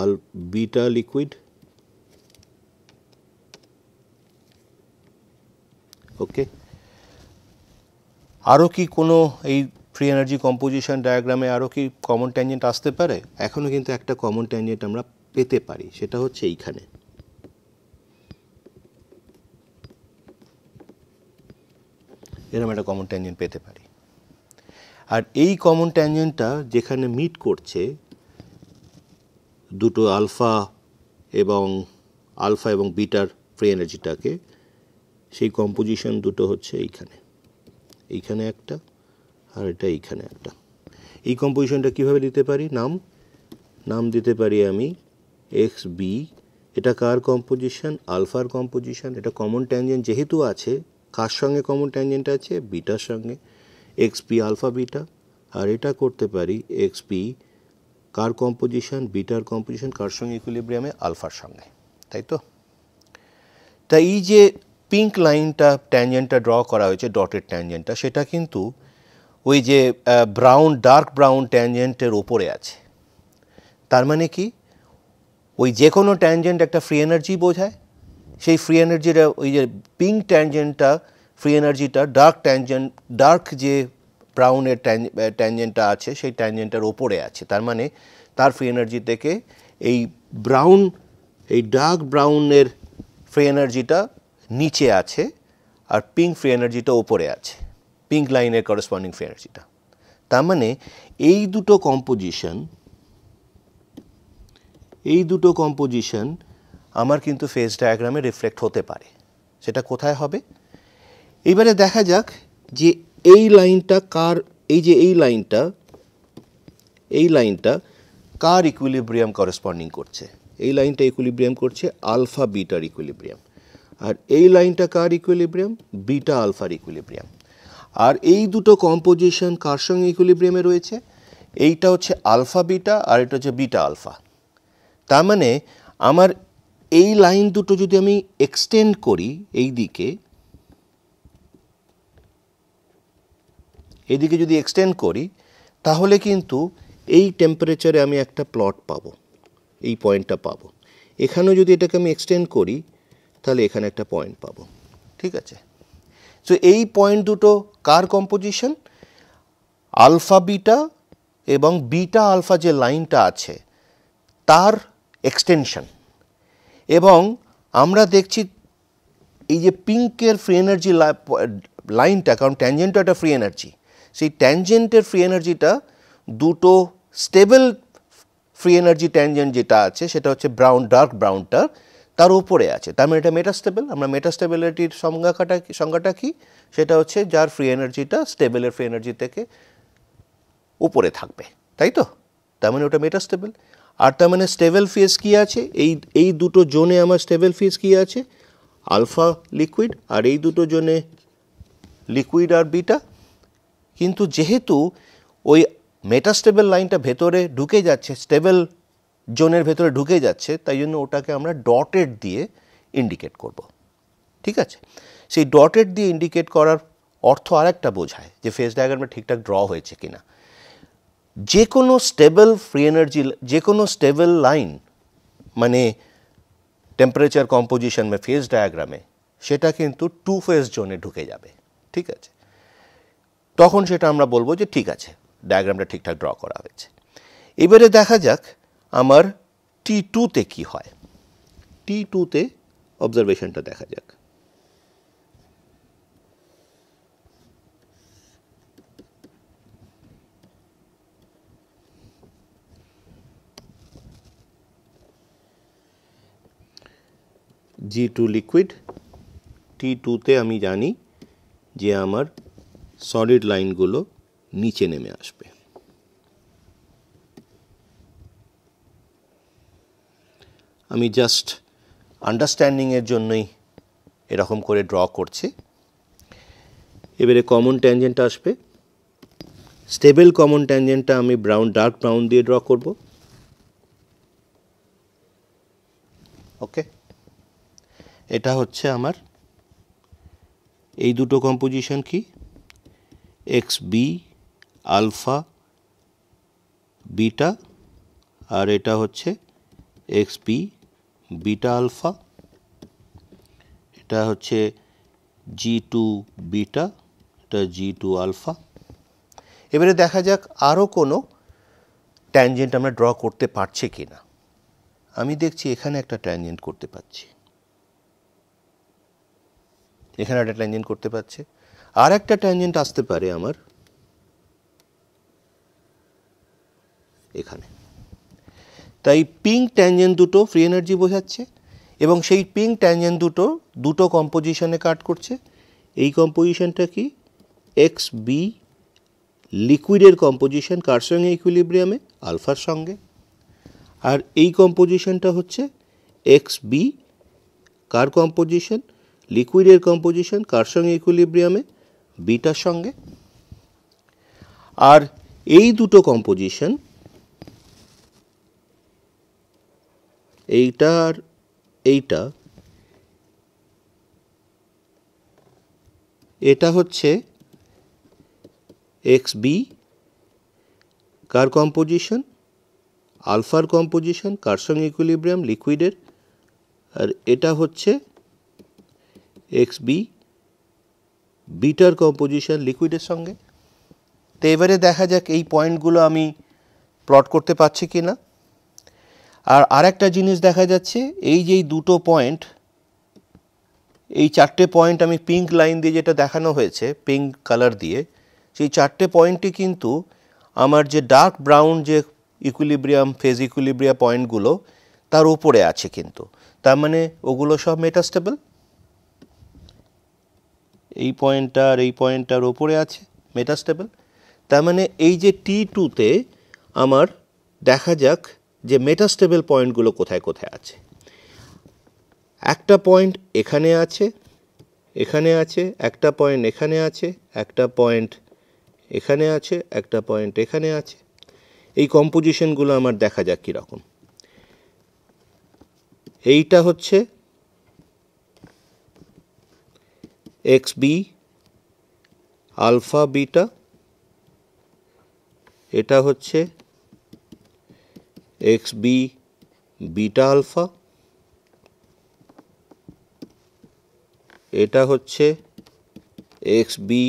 আল বিটা লিকুইড ওকে আরও কি কোনো এই ফ্রি এনার্জি কম্পোজিশন ডায়াগ্রামে আরও কি কমন ট্যাঞ্জেন্ট আসতে পারে এখনও কিন্তু একটা কমন ট্যাঞ্জেন্ট আমরা পেতে পারি সেটা হচ্ছে এইখানে এরকম একটা কমন ট্যাঞ্জেন্ট পেতে পারি আর এই কমন ট্যাঞ্জেন্টটা যেখানে মিট করছে দুটো আলফা এবং আলফা এবং বিটার ফ্রি এনার্জিটাকে সেই কম্পোজিশন দুটো হচ্ছে এইখানে এইখানে একটা আর এটা এইখানে একটা এই কম্পোজিশনটা কিভাবে দিতে পারি নাম নাম দিতে পারি আমি এক্স বি এটা কার কম্পোজিশন আলফার কম্পোজিশন এটা কমন ট্যাঞ্জেন্ট যেহেতু আছে কার সঙ্গে কমন ট্যাঞ্জেন্ট আছে বিটার সঙ্গে এক্স পি আলফা বিটা আর এটা করতে পারি এক্স পি কার কম্পোজিশন বিটার কম্পোজিশন কার সঙ্গে ইকুলিব্রিয়ামে আলফার সঙ্গে তাই তো তা এই যে পিঙ্ক লাইনটা ট্যানজেন্টটা ড্র করা হয়েছে ডটের ট্যানজেন্টটা সেটা কিন্তু ওই যে ব্রাউন ডার্ক ব্রাউন ট্যানজেন্টের ওপরে আছে তার মানে কি ওই যে কোনো ট্যানজেন্ট একটা ফ্রি এনার্জি বোঝায় সেই ফ্রি এনার্জিটা ওই যে পিঙ্ক ট্যানজেন্টটা ফ্রি এনার্জিটা ডার্ক ট্যানজেন্ট ডার্ক যে ব্রাউনের ট্যানজেন্টটা আছে সেই ট্যানজেন্টটার ওপরে আছে তার মানে তার ফ্রি এনার্জি থেকে এই ব্রাউন এই ডার্ক ব্রাউনের ফ্রি এনার্জিটা নিচে আছে আর পিঙ্ক ফ্রি এনার্জিটা ওপরে আছে পিঙ্ক লাইনের করেসপন্ডিং ফ্রি এনার্জিটা তার মানে এই দুটো কম্পোজিশন এই দুটো কম্পোজিশন আমার কিন্তু ফেস ডায়াগ্রামে রিফ্লেক্ট হতে পারে সেটা কোথায় হবে এবারে দেখা যাক যে এই লাইনটা কার এই যে এই লাইনটা এই লাইনটা কার ইকুইলিব্রিয়াম করেসপন্ডিং করছে এই লাইনটা ইকুইলিব্রিয়াম করছে আলফা বিটার ইকুইলিব্রিয়াম আর এই লাইনটা কার ইকুইলিব্রিয়াম বিটা আলফার ইকুইলিব্রিয়াম আর এই দুটো কম্পোজিশন কার সঙ্গে ইকুইলিব্রিয়ামে রয়েছে এইটা হচ্ছে আলফা বিটা আর এটা হচ্ছে বিটা আলফা তার মানে আমার এই লাইন দুটো যদি আমি এক্সটেন্ড করি এই দিকে এদিকে যদি এক্সটেন্ড করি তাহলে কিন্তু এই টেম্পারেচারে আমি একটা প্লট পাবো এই পয়েন্টটা পাবো এখানেও যদি এটাকে আমি এক্সটেন্ড করি তাহলে এখানে একটা পয়েন্ট পাবো ঠিক আছে তো এই পয়েন্ট দুটো কার কম্পোজিশন আলফা বিটা এবং বিটা আলফা যে লাইনটা আছে তার এক্সটেনশন এবং আমরা দেখছি এই যে পিঙ্কের ফ্রি এনার্জি লাইনটা কারণ ট্যানজেন্টটা একটা ফ্রি এনার্জি সেই ট্যানজেন্টের ফ্রি এনার্জিটা দুটো স্টেবল ফ্রি এনার্জি ট্যানজেন্ট যেটা আছে সেটা হচ্ছে ব্রাউন ডার্ক ব্রাউনটা তার উপরে আছে তার মানে এটা মেটাস্টেবল আমরা মেটাস্টেবিলিটির সংজ্ঞাটা সংজ্ঞাটা কী সেটা হচ্ছে যার ফ্রি এনার্জিটা স্টেবলের ফ্রি এনার্জি থেকে উপরে থাকবে তাই তো তার মানে ওটা মেটাস্টেবল আর তার মানে স্টেবল ফেজ কী আছে এই এই দুটো জোনে আমার স্টেবল ফেজ কী আছে আলফা লিকুইড আর এই দুটো জোনে লিকুইড আর বিটা কিন্তু যেহেতু ওই মেটাস্টেবল লাইনটা ভেতরে ঢুকে যাচ্ছে স্টেবল জোনের ভেতরে ঢুকে যাচ্ছে তাই জন্য ওটাকে আমরা ডটেড দিয়ে ইন্ডিকেট করব ঠিক আছে সেই ডটেড দিয়ে ইন্ডিকেট করার অর্থ আরেকটা বোঝায় যে ফেস ডায়াগ্রামটা ঠিকঠাক ড্র হয়েছে কিনা যে কোনো স্টেবল ফ্রি এনার্জি যে কোনো স্টেবল লাইন মানে টেম্পারেচার কম্পোজিশন বা ফেস ডায়াগ্রামে সেটা কিন্তু টু ফেস জোনে ঢুকে যাবে ঠিক আছে তখন সেটা আমরা বলবো যে ঠিক আছে ডায়াগ্রামটা ঠিকঠাক ড্র করা হয়েছে এবারে দেখা যাক আমার টি টুতে কী হয় টি টুতে অবজারভেশনটা দেখা যাক জি টু লিকুইড টি টুতে আমি জানি যে আমার সলিড লাইনগুলো নিচে নেমে আসবে আমি জাস্ট আন্ডারস্ট্যান্ডিংয়ের জন্যই এরকম করে ড্র করছি এবারে কমন ট্যানজেন্ট আসবে স্টেবল কমন ট্যানজেন্টটা আমি ব্রাউন ডার্ক ব্রাউন দিয়ে ড্র করব ওকে এটা হচ্ছে আমার এই দুটো কম্পোজিশন কি এক্স বি আলফা বিটা আর এটা হচ্ছে এক্স বি বিটা আলফা এটা হচ্ছে জি টু বিটা এটা জি টু আলফা এবারে দেখা যাক আরও কোনো ট্যানজেন্ট আমরা ড্র করতে পারছে কি না আমি দেখছি এখানে একটা ট্যানজেন্ট করতে পারছি এখানে একটা ট্যানজেন্ট করতে পারছে আর একটা ট্যানজেন্ট আসতে পারে আমার এখানে তাই পিঙ্ক ট্যাঞ্জেন্ট দুটো ফ্রি এনার্জি বোঝাচ্ছে এবং সেই পিঙ্ক ট্যাঞ্জেন্ট দুটো দুটো কম্পোজিশনে কাট করছে এই কম্পোজিশনটা কি এক্স বি লিকুইডের কম্পোজিশন কার সঙ্গে ইকুইলিব্রিয়ামে আলফার সঙ্গে আর এই কম্পোজিশনটা হচ্ছে এক্স বি কার কম্পোজিশন লিকুইডের কম্পোজিশন কার সঙ্গে ইকুইলিব্রিয়ামে বিটার সঙ্গে আর এই দুটো কম্পোজিশন এইটা আর এইটা এটা হচ্ছে এক্স বি কার কম্পোজিশন আলফার কম্পোজিশন কারসং ইকুইলিব্রিয়াম লিকুইডের আর এটা হচ্ছে এক্স বি বিটার কম্পোজিশন লিকুইডের সঙ্গে তো এবারে দেখা যাক এই পয়েন্টগুলো আমি প্লট করতে পারছি কি না আর আরেকটা জিনিস দেখা যাচ্ছে এই যে দুটো পয়েন্ট এই চারটে পয়েন্ট আমি পিঙ্ক লাইন দিয়ে যেটা দেখানো হয়েছে পিঙ্ক কালার দিয়ে সেই চারটে পয়েন্টই কিন্তু আমার যে ডার্ক ব্রাউন যে ইকুলিব্রিয়াম ফেজ ইকুলিব্রিয়া পয়েন্টগুলো তার উপরে আছে কিন্তু তার মানে ওগুলো সব মেটাস্টেবল এই পয়েন্টটার এই পয়েন্টটার ওপরে আছে মেটাস্টেবল তার মানে এই যে টি টুতে আমার দেখা যাক যে মেটাস্টেবল পয়েন্টগুলো কোথায় কোথায় আছে একটা পয়েন্ট এখানে আছে এখানে আছে একটা পয়েন্ট এখানে আছে একটা পয়েন্ট এখানে আছে একটা পয়েন্ট এখানে আছে এই কম্পোজিশনগুলো আমার দেখা যাক কীরকম এইটা হচ্ছে এক্স বি আলফা বিটা এটা হচ্ছে xb beta alpha এটা হচ্ছে এক্স বি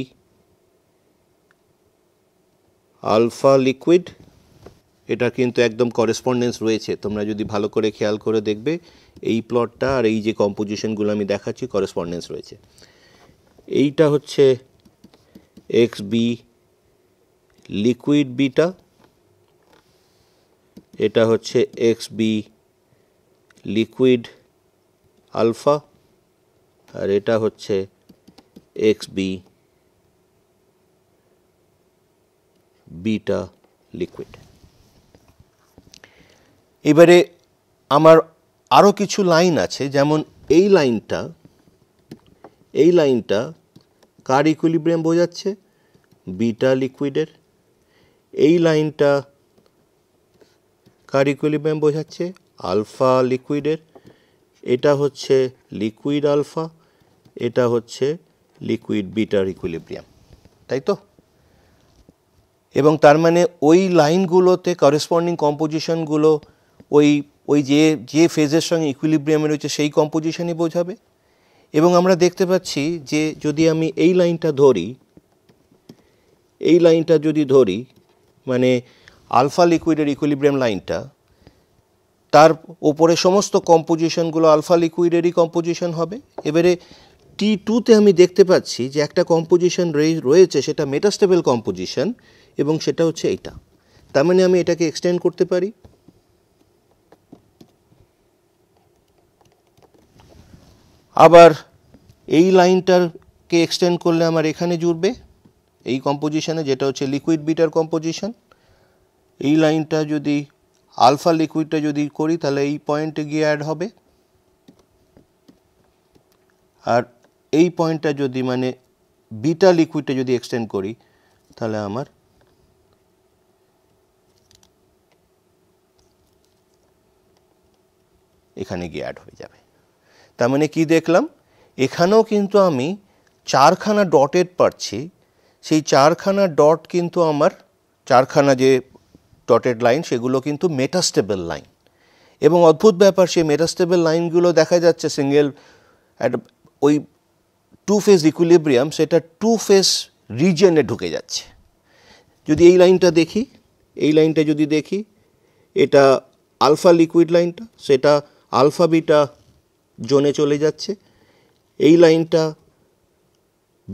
আলফা লিকুইড এটা কিন্তু একদম করেসপন্ডেন্স রয়েছে তোমরা যদি ভালো করে খেয়াল করে দেখবে এই প্লটটা আর এই যে কম্পোজিশনগুলো আমি দেখাচ্ছি করেসপন্ডেন্স রয়েছে এইটা হচ্ছে এক্স বি লিকুইড বিটা এটা হচ্ছে এক্স বি লিকুইড আলফা আর এটা হচ্ছে এক্স বি বিটা লিকুইড এবারে আমার আরও কিছু লাইন আছে যেমন এই লাইনটা এই লাইনটা কার ইকুইলিব্রিয়াম বোঝাচ্ছে বিটা লিকুইডের এই লাইনটা কারিকুলিম্যাম বোঝাচ্ছে আলফা লিকুইডের এটা হচ্ছে লিকুইড আলফা এটা হচ্ছে লিকুইড বিটার ইকুইলিব্রিয়াম তাই তো এবং তার মানে ওই লাইনগুলোতে করেসপন্ডিং কম্পোজিশনগুলো ওই ওই যে যে ফেজের সঙ্গে ইকুইলিব্রিয়ামে রয়েছে সেই কম্পোজিশনই বোঝাবে এবং আমরা দেখতে পাচ্ছি যে যদি আমি এই লাইনটা ধরি এই লাইনটা যদি ধরি মানে আলফা লিকুইডের ইকুইলিব্রিয়াম লাইনটা তার ওপরে সমস্ত কম্পোজিশনগুলো আলফা লিকুইডেরই কম্পোজিশন হবে এবারে টি টুতে আমি দেখতে পাচ্ছি যে একটা কম্পোজিশন রয়েছে সেটা মেটাস্টেবল কম্পোজিশন এবং সেটা হচ্ছে এইটা তার মানে আমি এটাকে এক্সটেন্ড করতে পারি আবার এই লাইনটারকে এক্সটেন্ড করলে আমার এখানে জুড়বে এই কম্পোজিশনে যেটা হচ্ছে লিকুইড বিটার কম্পোজিশন এই লাইনটা যদি আলফা লিকুইডটা যদি করি তাহলে এই পয়েন্টে গিয়ে অ্যাড হবে আর এই পয়েন্টটা যদি মানে বিটা লিকুইডটা যদি এক্সটেন্ড করি তাহলে আমার এখানে গিয়ে অ্যাড হয়ে যাবে তার মানে কি দেখলাম এখানেও কিন্তু আমি চারখানা ডটেড পাচ্ছি সেই চারখানা ডট কিন্তু আমার চারখানা যে ডটেড লাইন সেগুলো কিন্তু মেটাস্টেবল লাইন এবং অদ্ভুত ব্যাপার সেই মেটাস্টেবল লাইনগুলো দেখা যাচ্ছে সিঙ্গেল ওই টু ফেজ ইকুইলিব্রিয়াম সেটা টু ফেজ রিজনে ঢুকে যাচ্ছে যদি এই লাইনটা দেখি এই লাইনটা যদি দেখি এটা আলফা লিকুইড লাইনটা সেটা আলফা বিটা জোনে চলে যাচ্ছে এই লাইনটা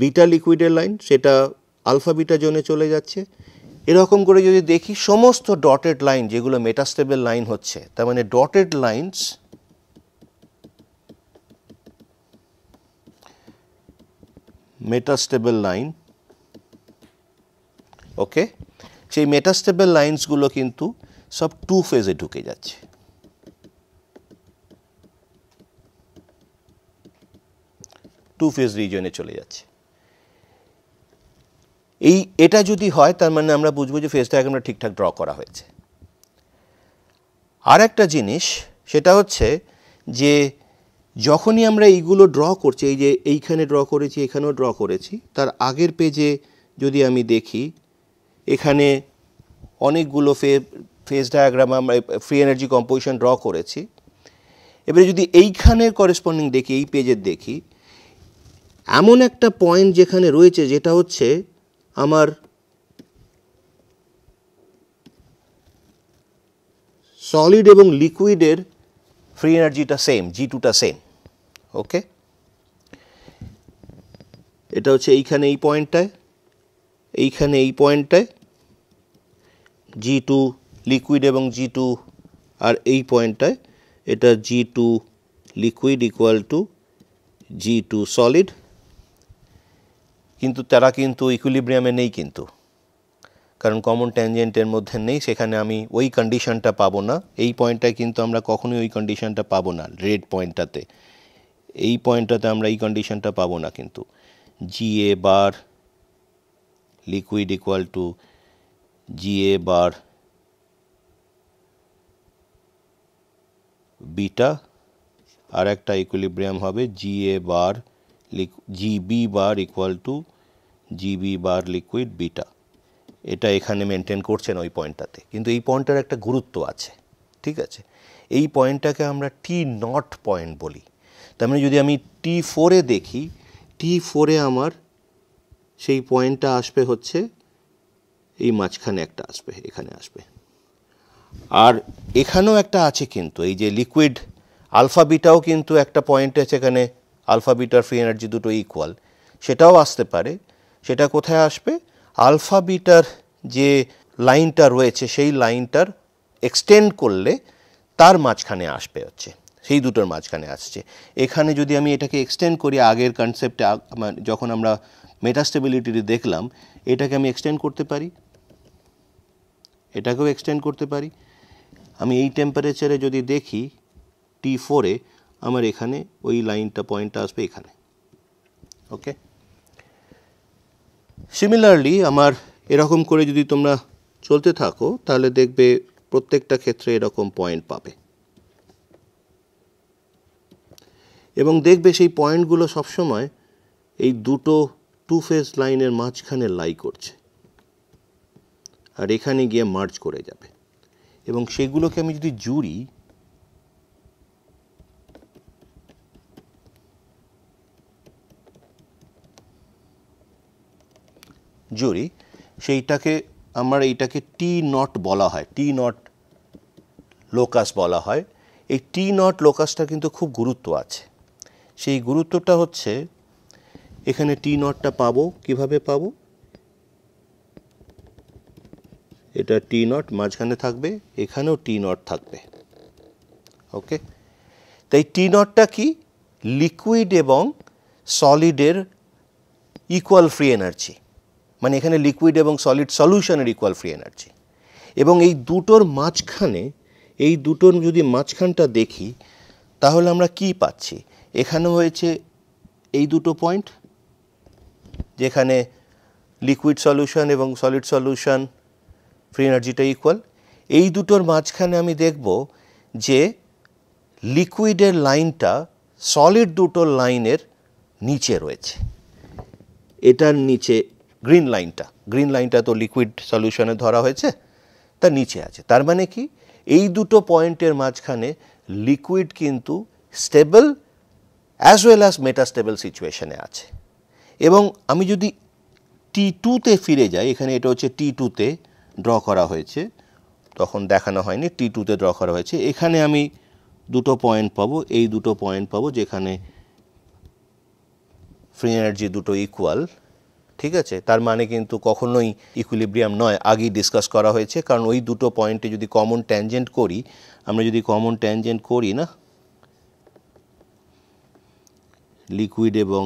বিটা লিকুইডের লাইন সেটা আলফা বিটা জোনে চলে যাচ্ছে এরকম করে যদি দেখি সমস্ত ডটেড লাইন যেগুলো মেটাস্টেবল লাইন হচ্ছে তার মানে dotted lines metastable line okay সেই মেটাস্টেবল লাইনসগুলো কিন্তু সব টু ফেজে ঢুকে যাচ্ছে টু ফেজ রিজনে চলে যাচ্ছে এই এটা যদি হয় তার মানে আমরা বুঝবো যে ফেস ডায়াগ্রামটা ঠিকঠাক ড্র করা হয়েছে আর একটা জিনিস সেটা হচ্ছে যে যখনই আমরা এইগুলো ড্র করছি এই যে এইখানে ড্র করেছি এখানেও ড্র করেছি তার আগের পেজে যদি আমি দেখি এখানে অনেকগুলো ফে ফেস ডায়াগ্রাম আমরা ফ্রি এনার্জি কম্পোজিশন ড্র করেছি এবারে যদি এইখানের করেসপন্ডিং দেখি এই পেজের দেখি এমন একটা পয়েন্ট যেখানে রয়েছে যেটা হচ্ছে আমার সলিড এবং লিকুইডের ফ্রি এনার্জিটা সেম জি টুটা সেম ওকে এটা হচ্ছে এইখানে এই পয়েন্টটায় এইখানে এই পয়েন্টটায় জি টু লিকুইড এবং জি টু আর এই পয়েন্টটায় এটা G two liquid equal to G two solid কিন্তু তারা কিন্তু ইকুলিব্রিয়ামে নেই কিন্তু কারণ কমন ট্যানজেন্টের মধ্যে নেই সেখানে আমি ওই কন্ডিশনটা পাবো না এই পয়েন্টটায় কিন্তু আমরা কখনোই ওই কন্ডিশনটা পাবো না রেড পয়েন্টটাতে এই পয়েন্টটাতে আমরা এই কন্ডিশনটা পাবো না কিন্তু G A bar liquid equal to G A bar beta আর একটা ইকুলিব্রিয়াম হবে G A bar GB bar equal to GB bar liquid beta এটা এখানে মেনটেন করছেন ওই পয়েন্টটাতে কিন্তু এই পয়েন্টটার একটা গুরুত্ব আছে ঠিক আছে এই পয়েন্টটাকে আমরা টি নট পয়েন্ট বলি তার মানে যদি আমি টি ফোরে দেখি টি ফোরে আমার সেই পয়েন্টটা আসবে হচ্ছে এই মাঝখানে একটা আসবে এখানে আসবে আর এখানেও একটা আছে কিন্তু এই যে লিকুইড আলফা বিটাও কিন্তু একটা পয়েন্ট আছে এখানে আলফা বিটার ফ্রি এনার্জি দুটো ইকুয়াল সেটাও আসতে পারে সেটা কোথায় আসবে আলফা বিটার যে লাইনটা রয়েছে সেই লাইনটার এক্সটেন্ড করলে তার মাঝখানে আসবে হচ্ছে সেই দুটোর মাঝখানে আসছে এখানে যদি আমি এটাকে এক্সটেন্ড করি আগের কনসেপ্টে মানে যখন আমরা মেটাস্টেবিলিটি দেখলাম এটাকে আমি এক্সটেন্ড করতে পারি এটাকেও এক্সটেন্ড করতে পারি আমি এই টেম্পারেচারে যদি দেখি টি ফোরে আমার এখানে ওই লাইনটা পয়েন্টটা আসবে এখানে ওকে সিমিলারলি আমার এরকম করে যদি তোমরা চলতে থাকো তাহলে দেখবে প্রত্যেকটা ক্ষেত্রে এরকম পয়েন্ট পাবে এবং দেখবে সেই পয়েন্টগুলো সবসময় এই দুটো টু ফেস লাইনের মাঝখানে লাই করছে আর এখানে গিয়ে মার্চ করে যাবে এবং সেগুলোকে আমি যদি জুড়ি জড়ি সেইটাকে আমার এইটাকে টি নট বলা হয় টি নট লোকাস বলা হয় এই টি নট লোকাসটা কিন্তু খুব গুরুত্ব আছে সেই গুরুত্বটা হচ্ছে এখানে টি নটটা পাবো কিভাবে পাবো এটা টি নট মাঝখানে থাকবে এখানেও টি নট থাকবে ওকে তাই টি নটটা কি লিকুইড এবং সলিডের ইকুয়াল ফ্রি এনার্জি মানে এখানে লিকুইড এবং সলিড সলিউশনের ইকুয়াল ফ্রি এনার্জি এবং এই দুটোর মাঝখানে এই দুটোর যদি মাঝখানটা দেখি তাহলে আমরা কি পাচ্ছি এখানে হয়েছে এই দুটো পয়েন্ট যেখানে লিকুইড সলিউশন এবং সলিড সলিউশন ফ্রি এনার্জিটা ইকুয়াল এই দুটোর মাঝখানে আমি দেখব যে লিকুইডের লাইনটা সলিড দুটোর লাইনের নিচে রয়েছে এটার নিচে গ্রিন লাইনটা গ্রিন লাইনটা তো লিকুইড সলিউশনে ধরা হয়েছে তা নিচে আছে তার মানে কি এই দুটো পয়েন্টের মাঝখানে লিকুইড কিন্তু stable as well as metastable সিচুয়েশনে আছে এবং আমি যদি টি টুতে ফিরে যাই এখানে এটা হচ্ছে টি টুতে ড্র করা হয়েছে তখন দেখানো হয়নি টি টুতে ড্র করা হয়েছে এখানে আমি দুটো পয়েন্ট পাবো এই দুটো পয়েন্ট পাবো যেখানে ফ্রি এনার্জি দুটো ইকুয়াল ঠিক আছে তার মানে কিন্তু কখনোই ইকুইলিব্রিয়াম নয় আগেই ডিসকাস করা হয়েছে কারণ ওই দুটো পয়েন্টে যদি কমন ট্যানজেন্ট করি আমরা যদি কমন ট্যানজেন্ট করি না লিকুইড এবং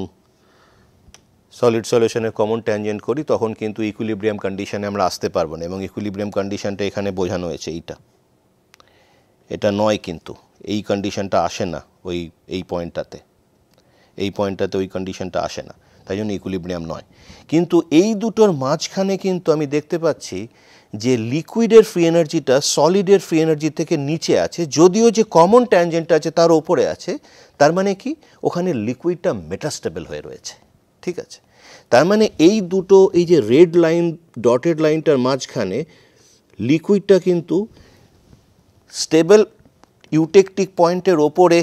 সলিড সলিউশনের কমন ট্যানজেন্ট করি তখন কিন্তু ইকুইলিব্রিয়াম কন্ডিশনে আমরা আসতে পারবো না এবং ইকুইলিব্রিয়াম কন্ডিশনটা এখানে বোঝানো হয়েছে এইটা এটা নয় কিন্তু এই কন্ডিশনটা আসে না ওই এই পয়েন্টটাতে এই পয়েন্টটাতে ওই কন্ডিশনটা আসে না তাই জন্য ইকুইলিব্রিয়াম নয় কিন্তু এই দুটোর মাঝখানে কিন্তু আমি দেখতে পাচ্ছি যে লিকুইডের ফ্রি এনার্জিটা সলিডের ফ্রি এনার্জি থেকে নিচে আছে যদিও যে কমন ট্যানজেন্ট আছে তার ওপরে আছে তার মানে কি ওখানে লিকুইডটা মেটাস্টেবল হয়ে রয়েছে ঠিক আছে তার মানে এই দুটো এই যে রেড লাইন ডটেড লাইনটার মাঝখানে লিকুইডটা কিন্তু স্টেবল ইউটেকটিক পয়েন্টের ওপরে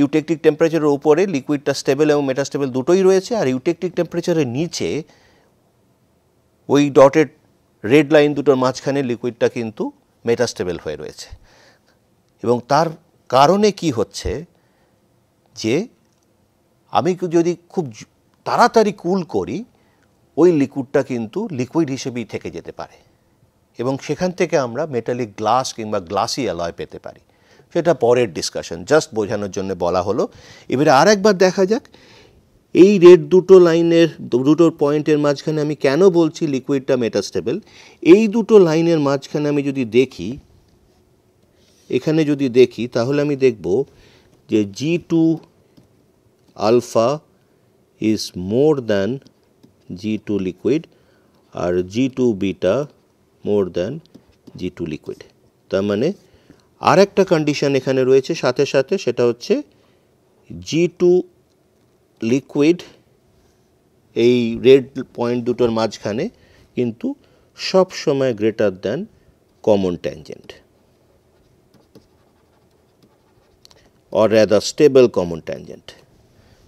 ইউটেকটিক টেম্পারেচারের উপরে লিকুইডটা স্টেবল এবং মেটাস্টেবল দুটোই রয়েছে আর ইউটেকটিক টেম্পারেচারের নিচে ওই ডটেড রেড লাইন দুটোর মাঝখানে লিকুইডটা কিন্তু মেটাস্টেবল হয়ে রয়েছে এবং তার কারণে কি হচ্ছে যে আমি যদি খুব তাড়াতাড়ি কুল করি ওই লিকুইডটা কিন্তু লিকুইড হিসেবেই থেকে যেতে পারে এবং সেখান থেকে আমরা মেটালিক গ্লাস কিংবা গ্লাসি অ্যালয় পেতে পারি সেটা পরের ডিসকাশন জাস্ট বোঝানোর জন্য বলা হলো এবারে আর একবার দেখা যাক এই রেড দুটো লাইনের দুটো পয়েন্টের মাঝখানে আমি কেন বলছি লিকুইডটা মেটাস্টেবল এই দুটো লাইনের মাঝখানে আমি যদি দেখি এখানে যদি দেখি তাহলে আমি দেখব যে G two alpha is more than G two liquid আর G two beta more than G two liquid তার মানে আর একটা কন্ডিশন এখানে রয়েছে সাথে সাথে সেটা হচ্ছে জি টু লিকুইড এই রেড পয়েন্ট দুটোর মাঝখানে কিন্তু সব সময় greater than common tangent or rather stable common tangent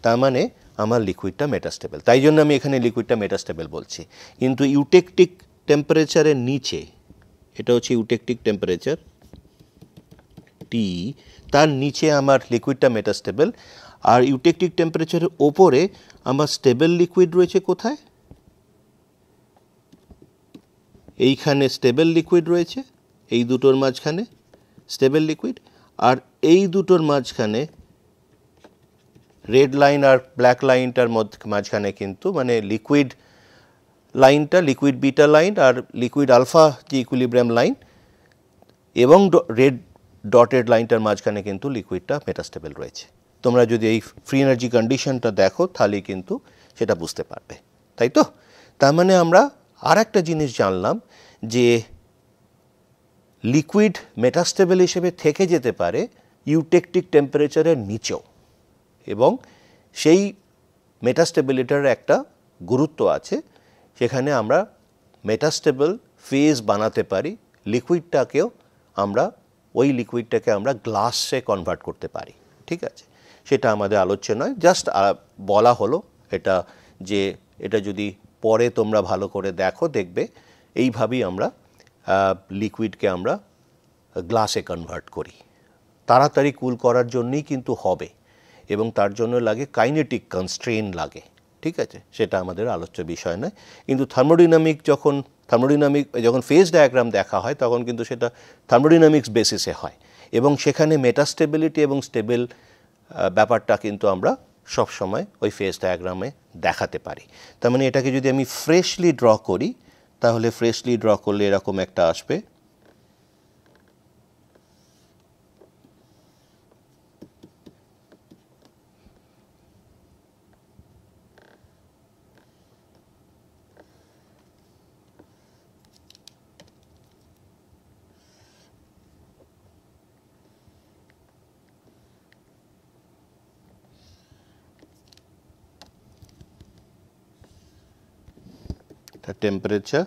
তার মানে আমার লিকুইডটা মেটাস্টেবল তাই জন্য আমি এখানে লিকুইডটা মেটাস্টেবল বলছি কিন্তু ইউটেকটিক টেম্পারেচারের নিচে এটা হচ্ছে ইউটেকটিক টেম্পারেচার টি তার নিচে আমার লিকুইডটা মেটাস্টেবল আর ইউটেকটিক টেম্পারেচারের ওপরে আমার স্টেবল লিকুইড রয়েছে কোথায় এইখানে স্টেবল লিকুইড রয়েছে এই দুটোর মাঝখানে স্টেবল লিকুইড আর এই দুটোর মাঝখানে রেড লাইন আর ব্ল্যাক লাইনটার মাঝখানে কিন্তু মানে লিকুইড লাইনটা লিকুইড বিটা লাইন আর লিকুইড আলফা যে ইকুলিব্রিয়াম লাইন এবং রেড ডটেড লাইনটার মাঝখানে কিন্তু লিকুইডটা মেটাস্টেবল রয়েছে তোমরা যদি এই ফ্রি এনার্জি কন্ডিশনটা দেখো তাহলেই কিন্তু সেটা বুঝতে পারবে তাই তো তার মানে আমরা আর একটা জিনিস জানলাম যে লিকুইড মেটাস্টেবল হিসেবে থেকে যেতে পারে ইউটেকটিক টেম্পারেচারের নিচেও এবং সেই মেটাস্টেবিলিটার একটা গুরুত্ব আছে সেখানে আমরা মেটাস্টেবল ফেজ বানাতে পারি লিকুইডটাকেও আমরা ওই লিকুইডটাকে আমরা গ্লাসে কনভার্ট করতে পারি ঠিক আছে সেটা আমাদের আলোচ্য নয় জাস্ট বলা হলো এটা যে এটা যদি পরে তোমরা ভালো করে দেখো দেখবে এইভাবেই আমরা লিকুইডকে আমরা গ্লাসে কনভার্ট করি তাড়াতাড়ি কুল করার জন্যই কিন্তু হবে এবং তার জন্য লাগে কাইনেটিক কনস্ট্রেন লাগে ঠিক আছে সেটা আমাদের আলোচ্য বিষয় নয় কিন্তু থার্মোডিনামিক যখন থার্মোডিনামিক যখন ফেজ ডায়াগ্রাম দেখা হয় তখন কিন্তু সেটা থার্মোডিনামিক্স বেসিসে হয় এবং সেখানে মেটাস্টেবিলিটি এবং স্টেবেল ব্যাপারটা কিন্তু আমরা সব সময় ওই ফেজ ডায়াগ্রামে দেখাতে পারি তার মানে এটাকে যদি আমি ফ্রেশলি ড্র করি তাহলে ফ্রেশলি ড্র করলে এরকম একটা আসবে temperature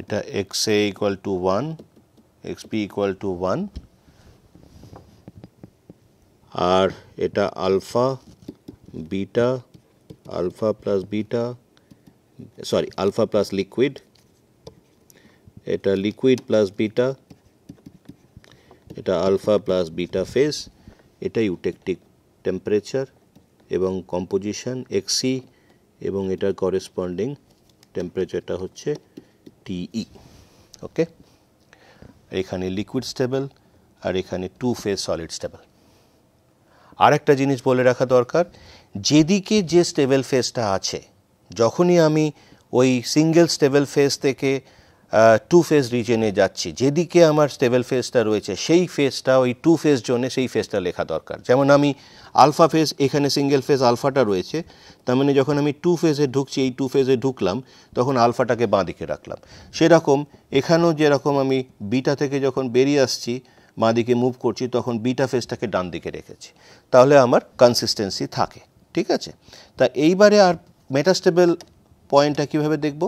এটা xa equal to 1 xp equal to 1 আর এটা alpha beta alpha plus beta sorry alpha plus liquid এটা লিকুইড প্লাস বিটা এটা আলফা প্লাস বিটা ফেস এটা ইউটেকটিক টেম্পারেচার এবং কম্পোজিশন এক্সি এবং এটার করেসপন্ডিং টেম্পারেচারটা হচ্ছে টিই ওকে এখানে লিকুইড স্টেবল আর এখানে টু ফেজ সলিড স্টেবল আর একটা জিনিস বলে রাখা দরকার যেদিকে যে স্টেবল ফেজটা আছে যখনই আমি ওই সিঙ্গেল স্টেবল ফেজ থেকে টু ফেজ রিজনে যাচ্ছি যেদিকে আমার স্টেবল ফেজটা রয়েছে সেই ফেজটা ওই টু ফেজ জোনে সেই ফেজটা লেখা দরকার যেমন আমি আলফা ফেজ এখানে সিঙ্গেল ফেজ আলফাটা রয়েছে তার মানে যখন আমি টু ফেজে ঢুকছি এই টু ফেজে ঢুকলাম তখন আলফাটাকে বাঁ দিকে রাখলাম সেরকম এখানেও যেরকম আমি বিটা থেকে যখন বেরিয়ে আসছি বাঁ দিকে মুভ করছি তখন বিটা ফেজটাকে ডান দিকে রেখেছি তাহলে আমার কনসিস্টেন্সি থাকে ঠিক আছে তা এইবারে আর মেটাস্টেবল পয়েন্টটা কীভাবে দেখবো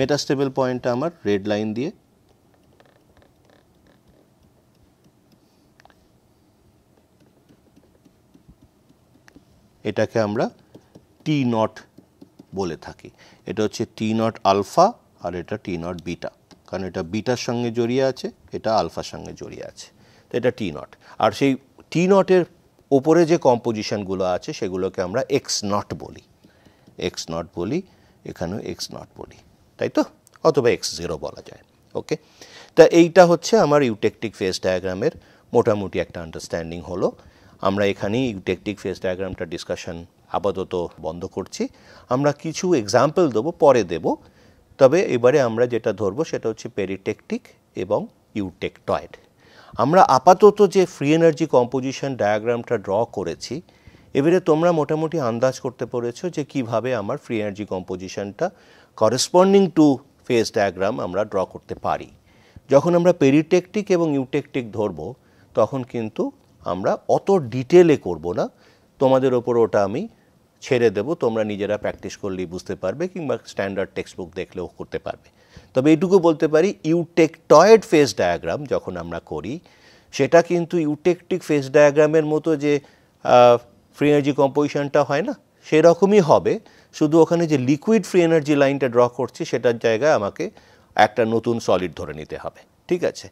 মেটাস্টেবল পয়েন্টটা আমার রেড লাইন দিয়ে এটাকে আমরা টি নট বলে থাকি এটা হচ্ছে টি নট আলফা আর এটা টি নট বিটা কারণ এটা বিটার সঙ্গে জড়িয়ে আছে এটা আলফার সঙ্গে জড়িয়ে আছে তো এটা টি নট আর সেই টি নটের ওপরে যে কম্পোজিশনগুলো আছে সেগুলোকে আমরা এক্স নট বলি এক্স নট বলি এখানেও এক্স নট বলি তাই তো অথবা এক্স জিরো বলা যায় ওকে তা এইটা হচ্ছে আমার ইউটেকটিক ফেস ডায়াগ্রামের মোটামুটি একটা আন্ডারস্ট্যান্ডিং হলো আমরা এখানেই ইউটেকটিক ফেস ডায়াগ্রামটা ডিসকাশন আপাতত বন্ধ করছি আমরা কিছু এক্সাম্পল দেবো পরে দেব তবে এবারে আমরা যেটা ধরবো সেটা হচ্ছে পেরিটেকটিক এবং ইউটেকটয়েড আমরা আপাতত যে ফ্রি এনার্জি কম্পোজিশন ডায়াগ্রামটা ড্র করেছি এবারে তোমরা মোটামুটি আন্দাজ করতে পেরেছ যে কিভাবে আমার ফ্রি এনার্জি কম্পোজিশনটা করেসপন্ডিং টু ফেস ডায়াগ্রাম আমরা ড্র করতে পারি যখন আমরা পেরিটেকটিক এবং ইউটেকটিক ধরব তখন কিন্তু আমরা অত ডিটেলে করব না তোমাদের ওপর ওটা আমি ছেড়ে দেব তোমরা নিজেরা প্র্যাকটিস করলেই বুঝতে পারবে কিংবা স্ট্যান্ডার্ড টেক্সট বুক দেখলেও করতে পারবে তবে এইটুকু বলতে পারি ইউটেকটয়েড ফেস ডায়াগ্রাম যখন আমরা করি সেটা কিন্তু ইউটেকটিক ফেস ডায়াগ্রামের মতো যে ফ্রি এনার্জি কম্পোজিশনটা হয় না সেরকমই হবে শুধু ওখানে যে লিকুইড ফ্রি এনার্জি লাইনটা ড্র করছি সেটার জায়গায় আমাকে একটা নতুন সলিড ধরে নিতে হবে ঠিক আছে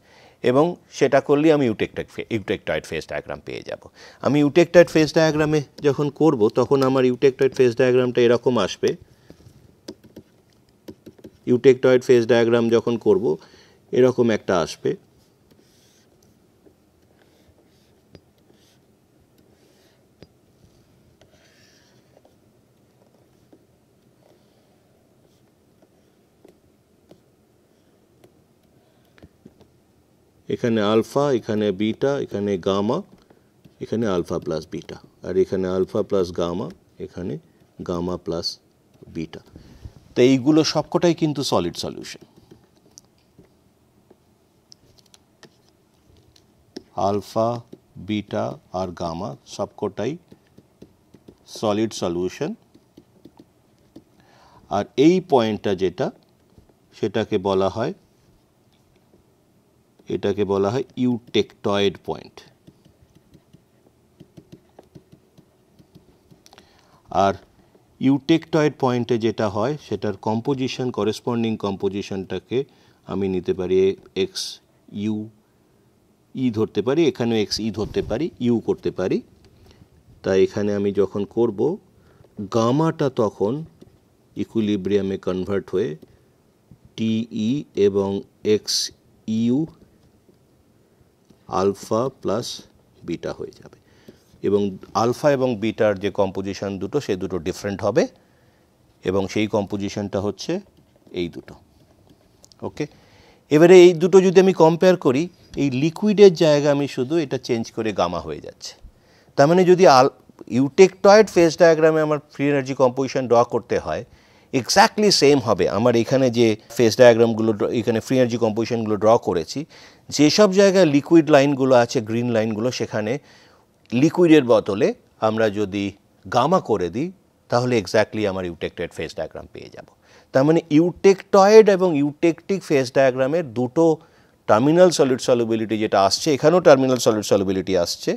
এবং সেটা করলে আমি ইউটেকটাইড ইউটেকটাইড ফেস ডায়াগ্রাম পেয়ে যাব আমি ইউটেকটাইড ফেস ডায়াগ্রামে যখন করব তখন আমার ইউটেকটাইড ফেস ডায়াগ্রামটা এরকম আসবে ইউটেকটয়েড ফেস ডায়াগ্রাম যখন করব এরকম একটা আসবে এখানে আলফা এখানে বিটা এখানে গামা এখানে আলফা প্লাস বিটা আর এখানে আলফা প্লাস গামা এখানে গামা প্লাস বিটা তো এইগুলো সবকটাই কিন্তু সলিড সলিউশন আলফা বিটা আর গামা সবকটাই সলিড সলিউশন আর এই পয়েন্টটা যেটা সেটাকে বলা হয় এটাকে বলা হয় ইউটেকটয়েড পয়েন্ট আর ইউটেকটয়েড পয়েন্টে যেটা হয় সেটার কম্পোজিশন করেসপন্ডিং কম্পোজিশনটাকে আমি নিতে পারি এক্স ইউ ই ধরতে পারি এখানে এক্স ই ধরতে পারি ইউ করতে পারি তাই এখানে আমি যখন করব গামাটা তখন ইকুলিব্রিয়ামে কনভার্ট হয়ে টিই এবং X U alpha plus beta হয়ে যাবে এবং আলফা এবং বিটার যে কম্পোজিশন দুটো সে দুটো ডিফারেন্ট হবে এবং সেই কম্পোজিশনটা হচ্ছে এই দুটো ওকে এবারে এই দুটো যদি আমি কম্পেয়ার করি এই লিকুইডের জায়গা আমি শুধু এটা চেঞ্জ করে গামা হয়ে যাচ্ছে তার মানে যদি আল ইউটেকটয়েড ফেস ডায়াগ্রামে আমার ফ্রি এনার্জি কম্পোজিশন ড্র করতে হয় এক্স্যাক্টলি সেম হবে আমার এখানে যে ফেস ডায়াগ্রামগুলো এখানে ফ্রি এনার্জি কম্পোজিশনগুলো ড্র করেছি যেসব জায়গায় লিকুইড লাইনগুলো আছে গ্রিন লাইনগুলো সেখানে লিকুইডের বদলে আমরা যদি গামা করে দিই তাহলে এক্স্যাক্টলি আমার ইউটেক্টেড ফেস ডায়াগ্রাম পেয়ে যাব তার মানে ইউটেকটয়েড এবং ইউটেকটিক ফেস ডায়াগ্রামের দুটো টার্মিনাল সলিড সলিবিলিটি যেটা আসছে এখানেও টার্মিনাল সলিড সলিবিলিটি আসছে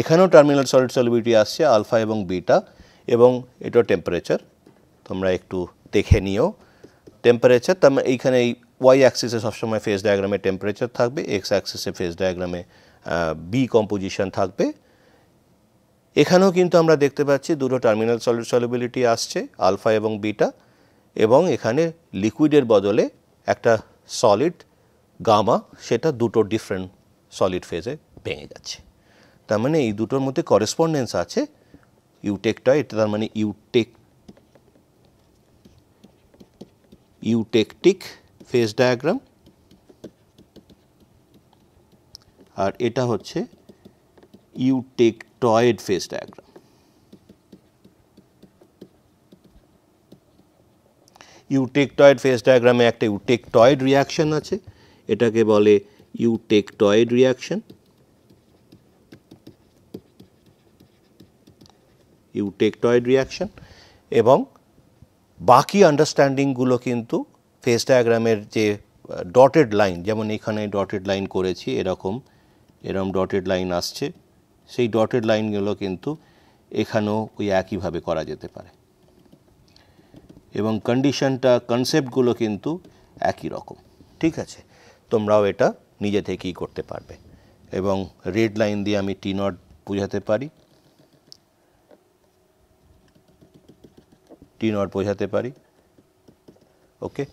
এখানেও টার্মিনাল সলিড সলিবিলিটি আসছে আলফা এবং বিটা এবং এটা টেম্পারেচার তোমরা একটু দেখে নিও টেম্পারেচার তার মানে এইখানে এই ওয়াই অ্যাক্সিসে সবসময় ফেস ডায়াগ্রামে টেম্পারেচার থাকবে এক্স অ্যাক্সিসে ফেস ডায়াগ্রামে বি কম্পোজিশন থাকবে এখানেও কিন্তু আমরা দেখতে পাচ্ছি দুটো টার্মিনাল সলিড সলিবিলিটি আসছে আলফা এবং বিটা এবং এখানে লিকুইডের বদলে একটা সলিড গামা সেটা দুটো ডিফারেন্ট সলিড ফেজে ভেঙে যাচ্ছে তার মানে এই দুটোর মধ্যে করেসপন্ডেন্স আছে ইউটেকটা e এটা তার মানে ইউটেক ইউটেকটিক ফেস ডায়াগ্রাম আর এটা হচ্ছে টয়েড ফেস ডায়াগ্রাম ইউটেকটয়েড ফেস ডায়াগ্রামে একটা ইউটেকটয়েড রিয়াকশন e আছে এটাকে বলে eutectoid reaction e eutectoid reaction এবং বাকি আন্ডারস্ট্যান্ডিংগুলো কিন্তু ফেস ডায়াগ্রামের যে ডটেড লাইন যেমন এখানে ডটেড লাইন করেছি এরকম এরকম ডটেড লাইন আসছে সেই ডটেড লাইনগুলো কিন্তু এখানেও ওই একইভাবে করা যেতে পারে এবং কন্ডিশনটা কনসেপ্টগুলো কিন্তু একই রকম ঠিক আছে তোমরাও এটা নিজে থেকেই করতে পারবে এবং রেড লাইন দিয়ে আমি টি নট বোঝাতে পারি টি নট বোঝাতে পারি ওকে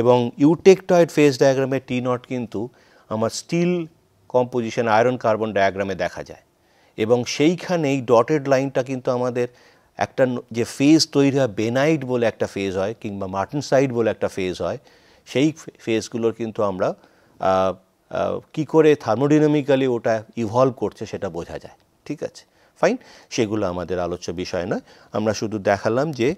এবং ইউটেকটয়েড ফেস ডায়াগ্রামে টি নট কিন্তু আমার স্টিল কম্পোজিশন আয়রন কার্বন ডায়াগ্রামে দেখা যায় এবং সেইখানেই ডটেড লাইনটা কিন্তু আমাদের একটা যে ফেজ তৈরি হয় বেনাইট বলে একটা ফেজ হয় কিংবা মার্টেনসাইড বলে একটা ফেজ হয় সেই ফেজগুলোর কিন্তু আমরা কি করে থার্মোডিনামিক্যালি ওটা ইভলভ করছে সেটা বোঝা যায় ঠিক আছে ফাইন সেগুলো আমাদের আলোচ্য বিষয় নয় আমরা শুধু দেখালাম যে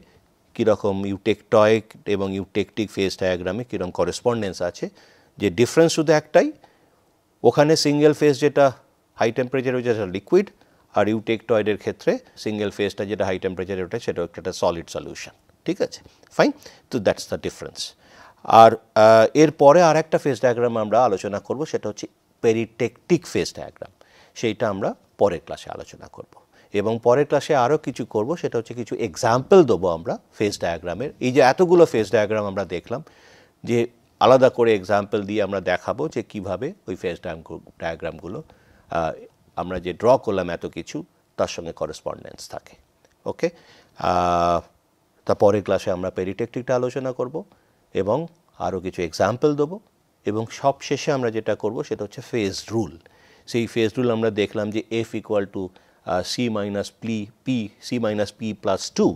কীরকম ইউটেকটয়েক এবং ইউটেকটিক ফেস ডায়াগ্রামে কীরকম করেসপন্ডেন্স আছে যে ডিফারেন্স শুধু একটাই ওখানে সিঙ্গেল ফেজ যেটা হাই টেম্পারেচারে সেটা লিকুইড আর ইউটেকটয়েডের ক্ষেত্রে সিঙ্গেল ফেসটা যেটা হাই টেম্পারেচার ওঠে সেটা একটা সলিড সলিউশন ঠিক আছে ফাইন তো দ্যাটস দ্য ডিফারেন্স আর এরপরে আর একটা ফেস ডায়াগ্রাম আমরা আলোচনা করব সেটা হচ্ছে পেরিটেকটিক ফেস ডায়াগ্রাম সেইটা আমরা পরের ক্লাসে আলোচনা করবো এবং পরের ক্লাসে আরও কিছু করব সেটা হচ্ছে কিছু এক্সাম্পল দেবো আমরা ফেস ডায়াগ্রামের এই যে এতগুলো ফেস ডায়াগ্রাম আমরা দেখলাম যে আলাদা করে এক্সাম্পল দিয়ে আমরা দেখাবো যে কিভাবে ওই ফেজ ডায়াগ্রামগুলো আমরা যে ড্র করলাম এত কিছু তার সঙ্গে করেসপন্ডেন্স থাকে ওকে তা পরের ক্লাসে আমরা পেরিটেকটিকটা আলোচনা করব এবং আরও কিছু এক্সাম্পল দেবো এবং সবশেষে আমরা যেটা করব সেটা হচ্ছে ফেজ রুল সেই ফেজ রুল আমরা দেখলাম যে F equal to C minus p P C minus P plus two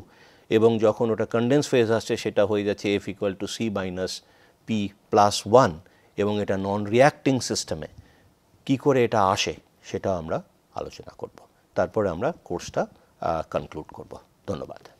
এবং যখন ওটা কন্ডেন্স ফেজ আসছে সেটা হয়ে যাচ্ছে F equal to C minus P plus one এবং এটা নন রিয়াক্টিং সিস্টেমে কি করে এটা আসে সেটা আমরা আলোচনা করব তারপরে আমরা কোর্সটা কনক্লুড করব ধন্যবাদ